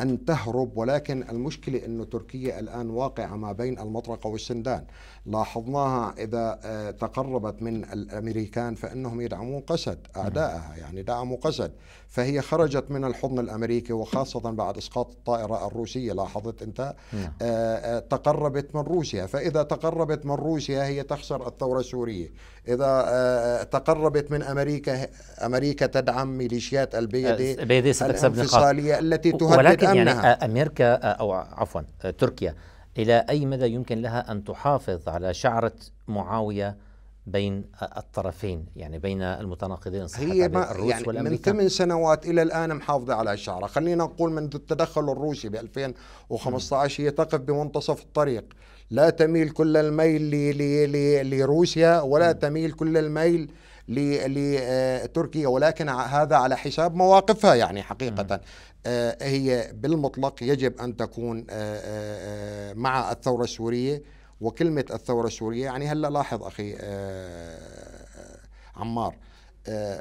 C: أن تهرب ولكن المشكلة أن تركيا الآن واقعة ما بين المطرقة والسندان لاحظناها إذا آه، تقربت من الأمريكان فإنهم يدعمون قسد أعدائها يعني دعموا قسد فهي خرجت من الحضن الأمريكي وخاصة بعد إسقاط الطائرة الروسية لاحظت أنت نعم. آه، آه، تقربت من روسيا فإذا تقربت من روسيا هي تخسر الثورة السورية إذا تقربت من أمريكا أمريكا تدعم ميليشيات البيدي الانفصالية التي تهدد ولكن يعني
A: آه، امريكا آه، او عفوا آه، تركيا الى اي مدى يمكن لها ان تحافظ على شعره معاويه بين الطرفين يعني بين المتناقضين
C: هي ما الروس يعني والأمريكا. من ثمان سنوات الى الان محافظه على الشعره خلينا نقول من التدخل الروسي ب 2015 هي تقف بمنتصف الطريق لا تميل كل الميل لروسيا ولا م. تميل كل الميل لتركيا آه، ولكن هذا على حساب مواقفها يعني حقيقة آه، هي بالمطلق يجب أن تكون آه، مع الثورة السورية وكلمة الثورة السورية يعني هلا لاحظ أخي عمار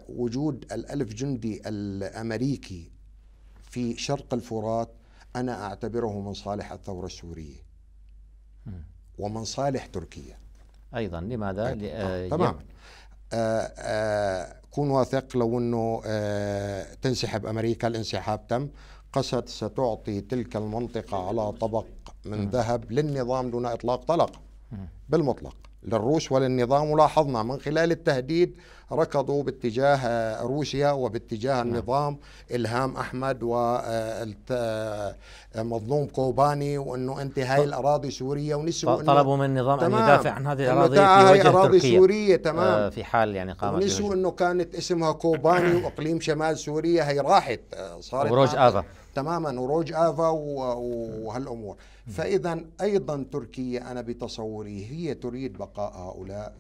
C: وجود الألف جندي الأمريكي في شرق الفرات أنا أعتبره من صالح الثورة السورية ومن صالح تركيا أيضا لماذا؟ أيضاً. آه، آه، كون واثق لو انه آه، تنسحب امريكا الانسحاب تم قسد ستعطي تلك المنطقه على طبق من ذهب للنظام دون اطلاق طلق بالمطلق للروس وللنظام ولاحظنا من خلال التهديد ركضوا باتجاه آه، روسيا وباتجاه نعم. النظام إلهام أحمد ومظلوم آه، آه، كوباني وأنه أنت هاي الأراضي سورية ونسوا طلبوا من النظام أن يدافع عن هذه الأراضي في وجه أراضي تركيا سورية تمام في حال يعني قامت نسوا أنه كانت اسمها كوباني وإقليم شمال سوريا هي راحت صارت وروج آغا تماما وروج افا وهالامور فاذا ايضا تركيا انا بتصوري هي تريد بقاء هؤلاء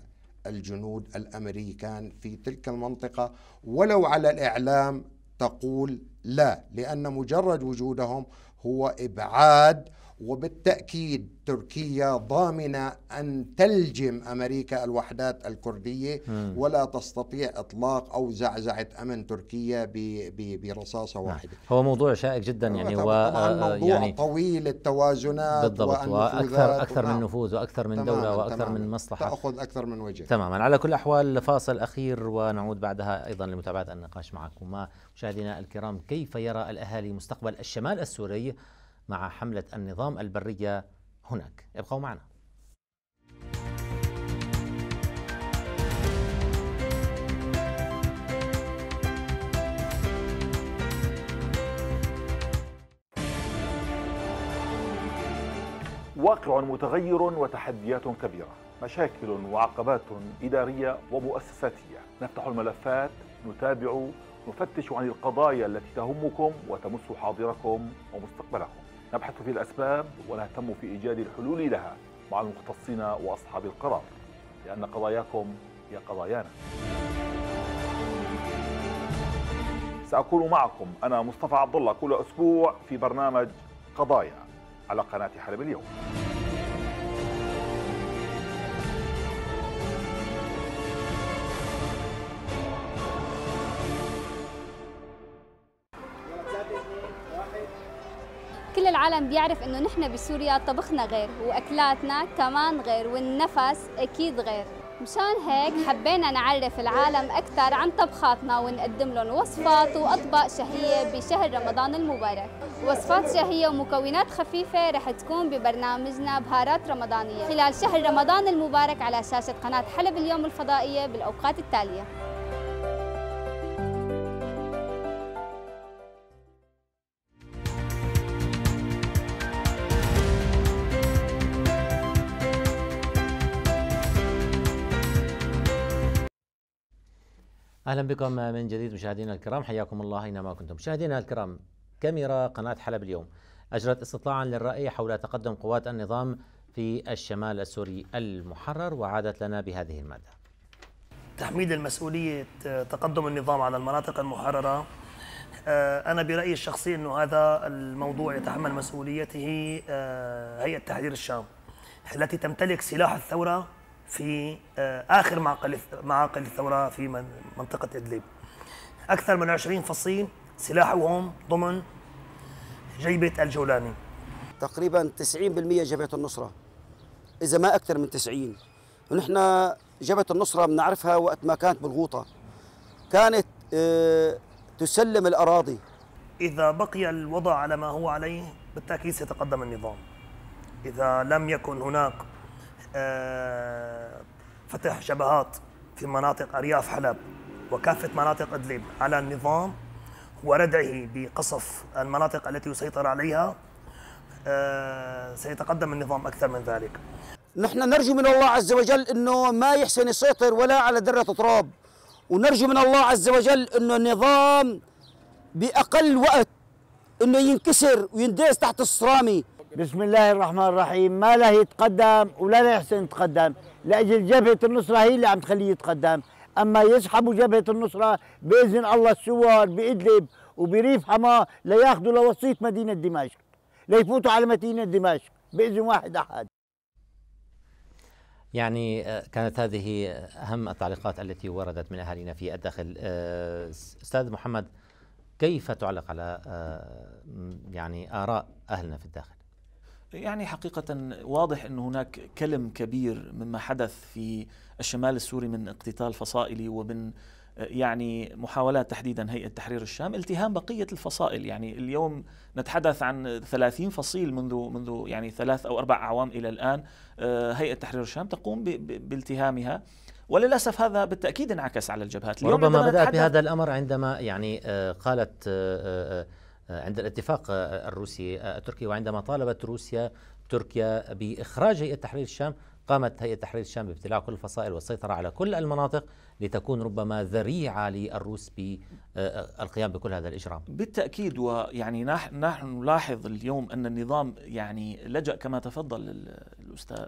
C: الجنود الامريكان في تلك المنطقه ولو على الاعلام تقول لا لان مجرد وجودهم هو ابعاد وبالتأكيد تركيا ضامنة أن تلجم أمريكا الوحدات الكردية م. ولا تستطيع إطلاق أو زعزعة أمن تركيا برصاصة نعم. واحدة
A: هو موضوع شائك جدا يعني و... آه، آه، موضوع يعني
C: طويل التوازنات بالضبط وأكثر أكثر من نعم.
A: نفوذ وأكثر من دولة وأكثر تمام من مصلحة
C: تأخذ أكثر من وجه
A: تماما على كل الأحوال فاصل أخير ونعود بعدها أيضا لمتابعة النقاش معكم مشاهدينا الكرام كيف يرى الأهالي مستقبل الشمال السوري مع حملة النظام البرية هناك ابقوا معنا
E: واقع متغير وتحديات كبيرة مشاكل وعقبات إدارية ومؤسساتية نفتح الملفات نتابع نفتش عن القضايا التي تهمكم وتمس حاضركم ومستقبلكم نبحث في الأسباب ونهتم في إيجاد الحلول لها مع المختصين وأصحاب القرار لأن قضاياكم هي قضايانا سأكون معكم أنا مصطفى عبد الله كل أسبوع في برنامج قضايا على قناة حلب اليوم
B: العالم بيعرف انه نحن بسوريا طبخنا غير واكلاتنا كمان غير والنفس اكيد غير مشان هيك حبينا نعرف العالم اكثر عن طبخاتنا ونقدم لهم وصفات واطباق شهيه بشهر رمضان المبارك وصفات شهيه ومكونات خفيفه رح تكون ببرنامجنا بهارات رمضانيه خلال شهر رمضان المبارك على شاشه قناه حلب اليوم الفضائيه بالاوقات التاليه
A: اهلا بكم من جديد مشاهدينا الكرام حياكم الله اينما كنتم مشاهدينا الكرام كاميرا قناه حلب اليوم اجرت استطلاعا للراي حول تقدم قوات النظام في الشمال السوري المحرر وعادت لنا بهذه الماده
F: تحميل المسؤوليه تقدم النظام على المناطق المحرره آه، انا برايي الشخصي انه هذا الموضوع يتحمل مسؤوليته آه، هيئه تحرير الشام التي تمتلك سلاح الثوره في آه، آخر معقل معاقل الثورة في منطقة إدلب أكثر من 20 فصيل سلاحهم ضمن جيبة
G: الجولاني تقريبا 90% جبهة النصرة إذا ما أكثر من 90 ونحن جبهة النصرة بنعرفها وقت ما كانت بالغوطة كانت
F: آه، تسلم الأراضي إذا بقي الوضع على ما هو عليه بالتأكيد سيتقدم النظام إذا لم يكن هناك آه، فتح جبهات في مناطق أرياف حلب وكافة مناطق إدلب على النظام وردعه بقصف المناطق التي يسيطر عليها آه، سيتقدم النظام أكثر من ذلك
G: نحن نرجو من الله
B: عز وجل أنه ما يحسن يسيطر ولا على ذرة تراب ونرجو من الله عز وجل أنه النظام بأقل وقت أنه ينكسر وينداس تحت الصرامي بسم الله الرحمن الرحيم ما له يتقدم ولا له يحسن يتقدم
G: لاجل جبهه النصره هي اللي عم تخليه يتقدم اما يسحبوا جبهه النصره باذن الله الثوار بادلب وبريف حماه لياخذوا لوسيط مدينه دمشق ليفوتوا على مدينه دمشق باذن واحد احد
A: يعني آه، كانت هذه اهم التعليقات التي وردت من اهالينا في الداخل آه، استاذ محمد كيف تعلق على آه، يعني اراء اهلنا في الداخل
D: يعني حقيقة واضح أن هناك كلم كبير مما حدث في الشمال السوري من اقتتال فصائلي ومن آه، يعني محاولات تحديدا هيئة تحرير الشام التهام بقية الفصائل يعني اليوم نتحدث عن 30 فصيل منذ منذ يعني ثلاث أو أربع أعوام إلى الآن آه، هيئة تحرير الشام تقوم
A: بالتهامها وللاسف هذا بالتاكيد انعكس على الجبهات اليوم ربما بدات بهذا الامر عندما يعني آه، قالت عند الاتفاق آه، الروسي آه، التركي وعندما طالبت روسيا تركيا بإخراج هيئة تحرير الشام قامت هيئة تحرير الشام بابتلاع كل الفصائل والسيطرة على كل المناطق لتكون ربما ذريعة للروس بالقيام آه، آه، بكل هذا الإجرام بالتأكيد ويعني نحن نلاحظ
D: اليوم أن النظام يعني لجأ كما تفضل الأستاذ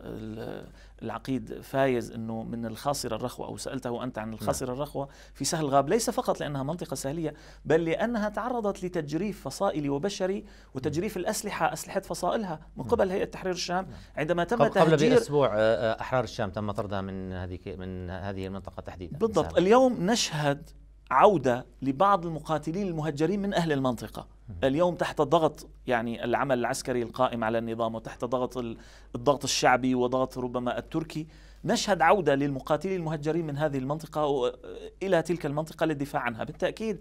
D: العقيد فايز أنه من الخاصرة الرخوة أو سألته أنت عن نعم. الخاصرة الرخوة في سهل غاب ليس فقط لأنها منطقة سهلية بل لأنها تعرضت لتجريف فصائلي وبشري وتجريف نعم. الأسلحة أسلحة فصائلها من نعم. قبل هيئة تحرير الشام عندما تم قبل تهجير قبل
A: بأسبوع آه، أحرار الشام تم طردها من هذه من هذه المنطقة تحديدا بالضبط سابق.
D: اليوم نشهد عودة لبعض المقاتلين المهجرين من أهل المنطقة اليوم تحت ضغط يعني العمل العسكري القائم على النظام وتحت ضغط الضغط الشعبي وضغط ربما التركي نشهد عودة للمقاتلين المهجرين من هذه المنطقة إلى تلك المنطقة للدفاع عنها بالتأكيد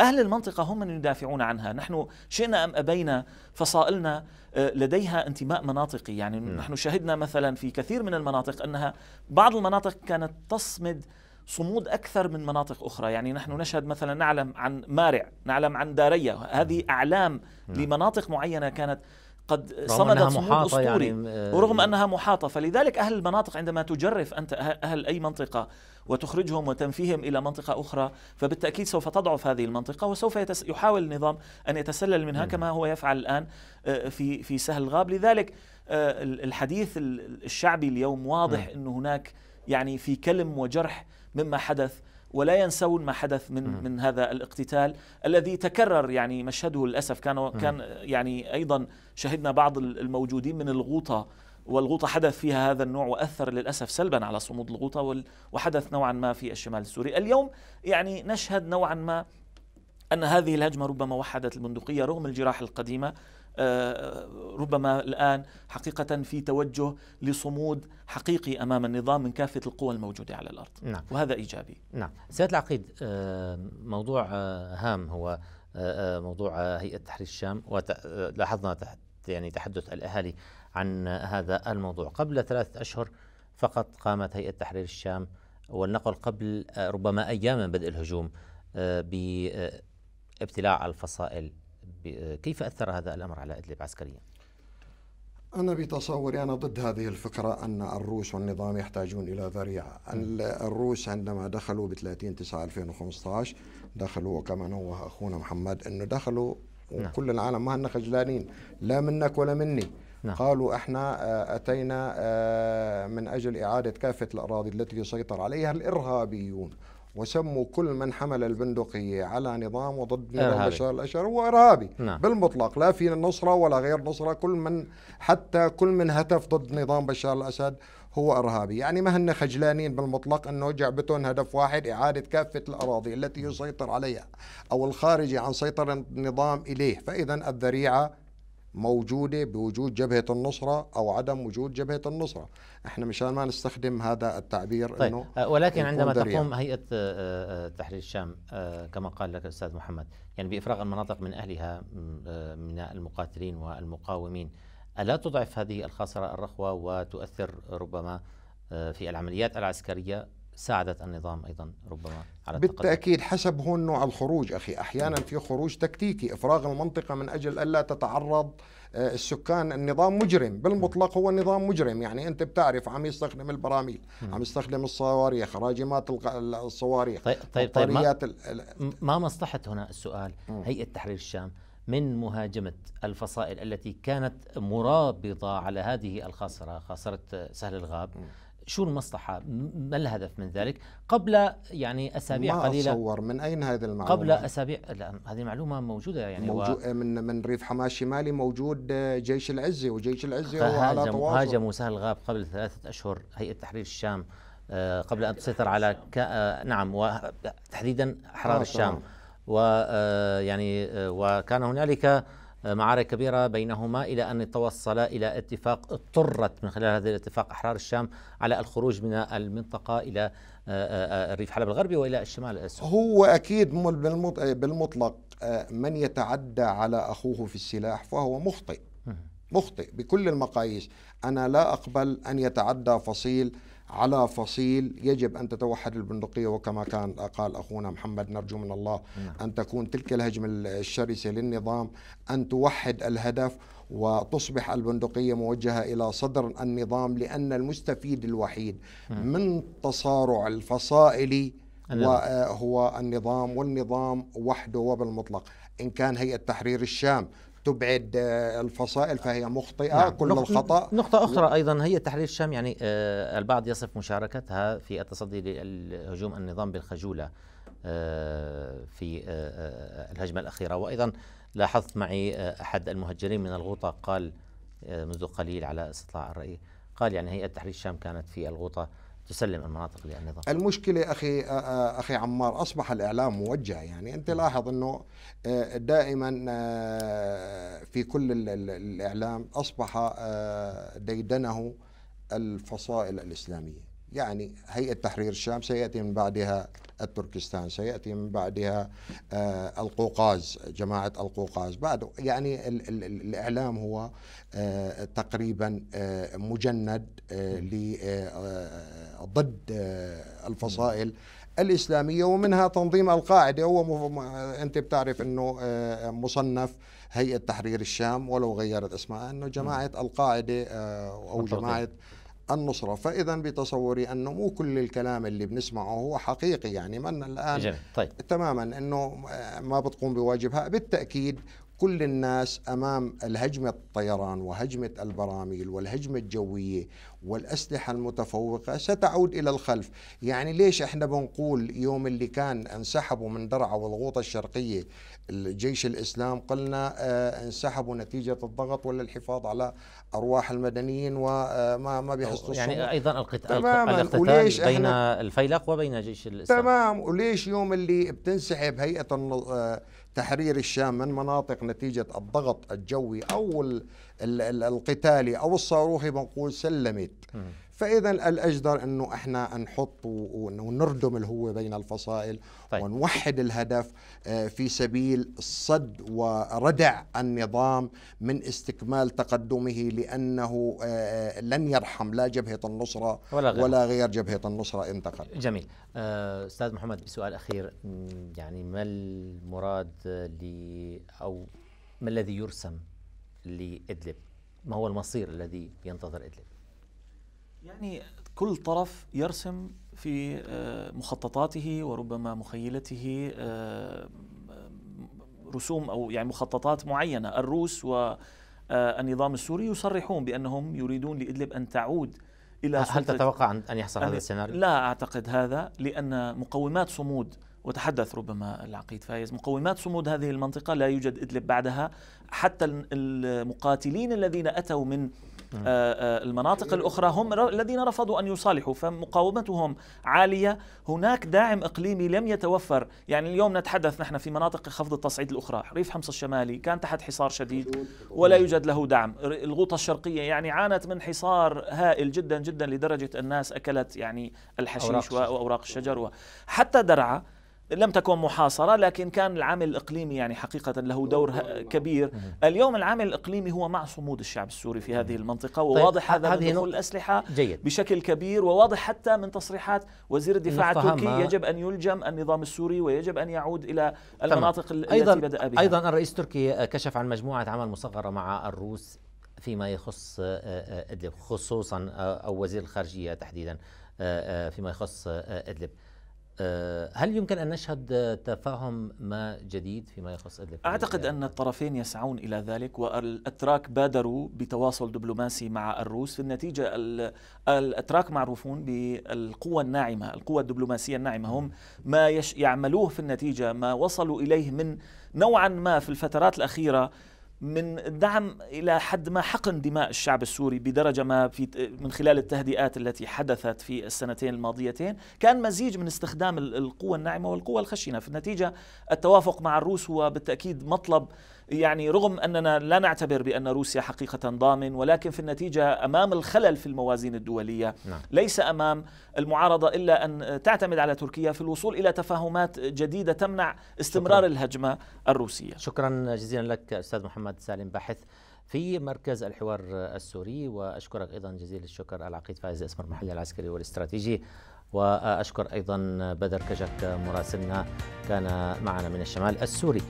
D: أهل المنطقة هم من يدافعون عنها نحن شئنا أم أبينا فصائلنا آه، لديها انتماء مناطقي يعني نحن شهدنا مثلا في كثير من المناطق أنها بعض المناطق كانت تصمد صمود أكثر من مناطق أخرى يعني نحن نشهد مثلا نعلم عن مارع نعلم عن دارية هذه أعلام نعم. لمناطق معينة كانت قد صمدت صمود أسطوري يعني ورغم آه، إيه. أنها محاطة فلذلك أهل المناطق عندما تجرف أنت أه-، أهل أي منطقة وتخرجهم وتنفيهم إلى منطقة أخرى فبالتأكيد سوف تضعف هذه المنطقة وسوف يتس يحاول النظام أن يتسلل منها كما هو يفعل الآن آه، في في سهل الغاب لذلك الحديث الشعبي اليوم واضح أنه هناك يعني في كلم وجرح مما حدث ولا ينسون ما حدث من م. من هذا الاقتتال الذي تكرر يعني مشهده للاسف كان م. كان يعني ايضا شهدنا بعض الموجودين من الغوطه والغوطه حدث فيها هذا النوع واثر للاسف سلبا على صمود الغوطه وحدث نوعا ما في الشمال السوري، اليوم يعني نشهد نوعا ما ان هذه الهجمه ربما وحدت البندقيه رغم الجراح القديمه آه، ربما الآن حقيقة في توجه لصمود حقيقي أمام النظام من كافة القوى الموجودة على الأرض نعم. وهذا إيجابي
A: نعم سيد العقيد آه، موضوع آه، هام هو موضوع هيئة تحرير الشام ولاحظنا يعني تحدث الأهالي عن هذا الموضوع قبل ثلاثة أشهر فقط قامت هيئة تحرير الشام والنقل قبل ربما أيام من بدء الهجوم بابتلاع الفصائل كيف أثر هذا الأمر على إدلب عسكريا؟
C: أنا بتصوري أنا ضد هذه الفكرة أن الروس والنظام يحتاجون إلى ذريعة الروس عندما دخلوا ب 30 9 2015 دخلوا وكما نوه أخونا محمد أنه دخلوا نعم. وكل العالم ما هن خجلانين لا منك ولا مني نعم. قالوا احنا آه، اتينا آه، من اجل اعاده كافه الاراضي التي يسيطر عليها الارهابيون وسموا كل من حمل البندقية على نظام وضد آه، نظام بشار الأشهر هو إرهابي نعم. بالمطلق لا في النصرة ولا غير نصرة كل من حتى كل من هتف ضد نظام بشار الأسد هو إرهابي يعني ما هن خجلانين بالمطلق أنه جعبتهم هدف واحد إعادة كافة الأراضي التي يسيطر عليها أو الخارجة عن سيطرة النظام إليه فإذا الذريعة موجودة بوجود جبهة النصرة أو عدم وجود جبهة النصرة احنا مشان ما نستخدم هذا التعبير طيب. أنه آه، ولكن عندما دريع. تقوم هيئة
A: آه، آه، تحرير الشام كما قال لك الأستاذ محمد يعني بإفراغ المناطق من أهلها من المقاتلين والمقاومين ألا تضعف هذه الخسارة الرخوة وتؤثر ربما في العمليات العسكرية ساعدت النظام ايضا ربما على بالتاكيد حسب
C: هون نوع الخروج اخي احيانا في خروج تكتيكي افراغ المنطقه من اجل الا تتعرض آه، السكان النظام مجرم بالمطلق هو نظام مجرم يعني انت بتعرف عم يستخدم البراميل عم يستخدم الصواريخ راجمات الصواريخ طيب طيب, طيب ما,
A: ما مصلحه هنا السؤال هيئه تحرير الشام من مهاجمة الفصائل التي كانت مرابطه على هذه الخاصرة خاصرة سهل الغاب شو المصلحة؟ ما الهدف من ذلك؟ قبل يعني أسابيع ما قليلة أتصور
C: من أين هذه المعلومة؟ قبل أسابيع لا هذه معلومة موجودة يعني موجود و... من من ريف حماه الشمالي موجود آه، جيش العزة وجيش العزة هو على تواصل هاجموا
A: سهل غاب قبل ثلاثة أشهر هيئة تحرير الشام آه، قبل أن تسيطر على ك... آه، نعم وتحديدا أحرار الشام الشام ويعني وكان هنالك معارك كبيرة بينهما إلى أن توصل إلى اتفاق اضطرت من خلال هذا الاتفاق أحرار الشام على الخروج من المنطقة إلى آه، آه، آه، ريف حلب الغربي وإلى الشمال السوري
C: هو أكيد بالمطلق من يتعدى على أخوه في السلاح فهو مخطئ مخطئ بكل المقاييس أنا لا أقبل أن يتعدى فصيل على فصيل يجب أن تتوحد البندقية وكما كان قال أخونا محمد نرجو من الله نعم. أن تكون تلك الهجمة الشرسة للنظام أن توحد الهدف وتصبح البندقية موجهة إلى صدر النظام لأن المستفيد الوحيد نعم. من تصارع الفصائلي آه، هو النظام والنظام وحده وبالمطلق إن كان هيئة تحرير الشام تبعد آه، الفصائل فهي مخطئه نعم. كل نقطة الخطا نقطه اخرى
A: ايضا هي تحرير الشام يعني آه، البعض يصف مشاركتها في التصدي لهجوم النظام بالخجوله آه، في الهجمه الاخيره وايضا لاحظت معي احد المهجرين من الغوطه قال منذ قليل على استطلاع الراي قال يعني هيئه تحرير الشام كانت في الغوطه تسلم المناطق دي النظام
C: المشكله اخي اخي عمار اصبح الاعلام موجه يعني انت لاحظ انه دائما في كل الاعلام اصبح ديدنه الفصائل الاسلاميه يعني هيئة تحرير الشام سيأتي من بعدها التركستان سيأتي من بعدها آه القوقاز جماعة القوقاز بعد يعني ال ال الإعلام هو آه تقريبا آه مجند آه، آه، آه، ضد الفصائل الإسلامية ومنها تنظيم القاعدة هو أنت بتعرف أنه مصنف هيئة تحرير الشام ولو غيرت اسمها أنه جماعة القاعدة أو جماعة النصرة فإذا بتصوري أنه مو كل الكلام اللي بنسمعه هو حقيقي يعني من الآن جميل. طيب. تماما أنه آه، ما بتقوم بواجبها بالتأكيد كل الناس امام الهجمه الطيران وهجمه البراميل والهجمه الجويه والاسلحه المتفوقه ستعود الى الخلف، يعني ليش احنا بنقول يوم اللي كان انسحبوا من درعا والغوطه الشرقيه الجيش الإسلام قلنا آه، انسحبوا نتيجة الضغط ولا الحفاظ على أرواح المدنيين وما آه، ما بيحسوا يعني أيضا القتال تماما وليش بين
A: الفيلق وبين جيش الإسلام تمام
C: وليش يوم اللي بتنسحب هيئة آه، تحرير الشام من مناطق نتيجة الضغط الجوي أو القتالي أو الصاروخي بنقول سلمت فاذا الاجدر انه احنا نحط ونردم الهوه بين الفصائل طيب. ونوحد الهدف آه، في سبيل صد وردع النظام من استكمال تقدمه لانه آه، آه، لن يرحم لا جبهه النصره ولا غير, ولا غير جبهه النصره انتقل جميل
A: استاذ محمد بسؤال اخير يعني ما المراد ل او ما الذي يرسم لادلب ما هو المصير الذي ينتظر ادلب يعني كل
D: طرف يرسم في آه، مخططاته وربما مخيلته آه، رسوم او يعني مخططات معينه، الروس والنظام آه، السوري يصرحون بانهم يريدون لادلب ان تعود الى هل تتوقع ان
A: يحصل هذا السيناريو؟
D: لا اعتقد هذا لان مقومات صمود وتحدث ربما العقيد فايز مقومات صمود هذه المنطقة لا يوجد إدلب بعدها حتى المقاتلين الذين أتوا من نعم. آه، آه، المناطق الأخرى هم الذين رفضوا أن يصالحوا فمقاومتهم عالية هناك داعم إقليمي لم يتوفر يعني اليوم نتحدث نحن في مناطق خفض التصعيد الأخرى ريف حمص الشمالي كان تحت حصار شديد ولا يوجد له دعم الغوطة الشرقية يعني عانت من حصار هائل جدا جدا لدرجة الناس أكلت يعني الحشيش وأوراق الشجر حتى درعا لم تكن محاصرة لكن كان العامل الإقليمي يعني حقيقة له دور كبير اليوم العامل الإقليمي هو مع صمود الشعب السوري في هذه المنطقة طيب، وواضح طيب هذا من دخول الأسلحة جيد. بشكل كبير وواضح حتى من تصريحات وزير الدفاع التركي يجب أن يلجم النظام السوري ويجب أن يعود إلى المناطق التي بدأ بها أيضا
A: الرئيس التركي كشف عن مجموعة عمل مصغرة مع الروس فيما يخص آه، آه، إدلب خصوصا آه، أو وزير الخارجية تحديدا فيما يخص إدلب آه، هل يمكن أن نشهد تفاهم ما جديد فيما يخص إدلب؟ أعتقد
D: أن الطرفين يسعون إلى ذلك والأتراك بادروا بتواصل دبلوماسي مع الروس في النتيجة الأتراك معروفون بالقوة الناعمة القوة الدبلوماسية الناعمة هم ما يعملوه في النتيجة ما وصلوا إليه من نوعا ما في الفترات الأخيرة من دعم الى حد ما حقن دماء الشعب السوري بدرجه ما في من خلال التهدئات التي حدثت في السنتين الماضيتين، كان مزيج من استخدام القوه الناعمه والقوه الخشنه، في النتيجه التوافق مع الروس هو بالتاكيد مطلب يعني رغم أننا لا نعتبر بأن روسيا حقيقة ضامن ولكن في النتيجة أمام الخلل في الموازين الدولية نعم. ليس أمام المعارضة إلا أن تعتمد على تركيا في الوصول إلى تفاهمات جديدة تمنع
A: استمرار شكرا. الهجمة الروسية شكرا جزيلا لك أستاذ محمد سالم باحث في مركز الحوار السوري وأشكرك أيضا جزيل الشكر العقيد فايز اسمر محلي العسكري والاستراتيجي وأشكر أيضا بدر كجك مراسلنا كان معنا من الشمال السوري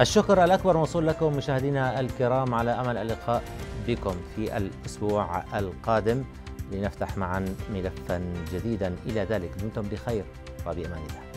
A: الشكر الأكبر موصول لكم مشاهدينا الكرام على أمل اللقاء بكم في الأسبوع القادم لنفتح معا ملفا جديدا إلى ذلك دمتم بخير وبأمان الله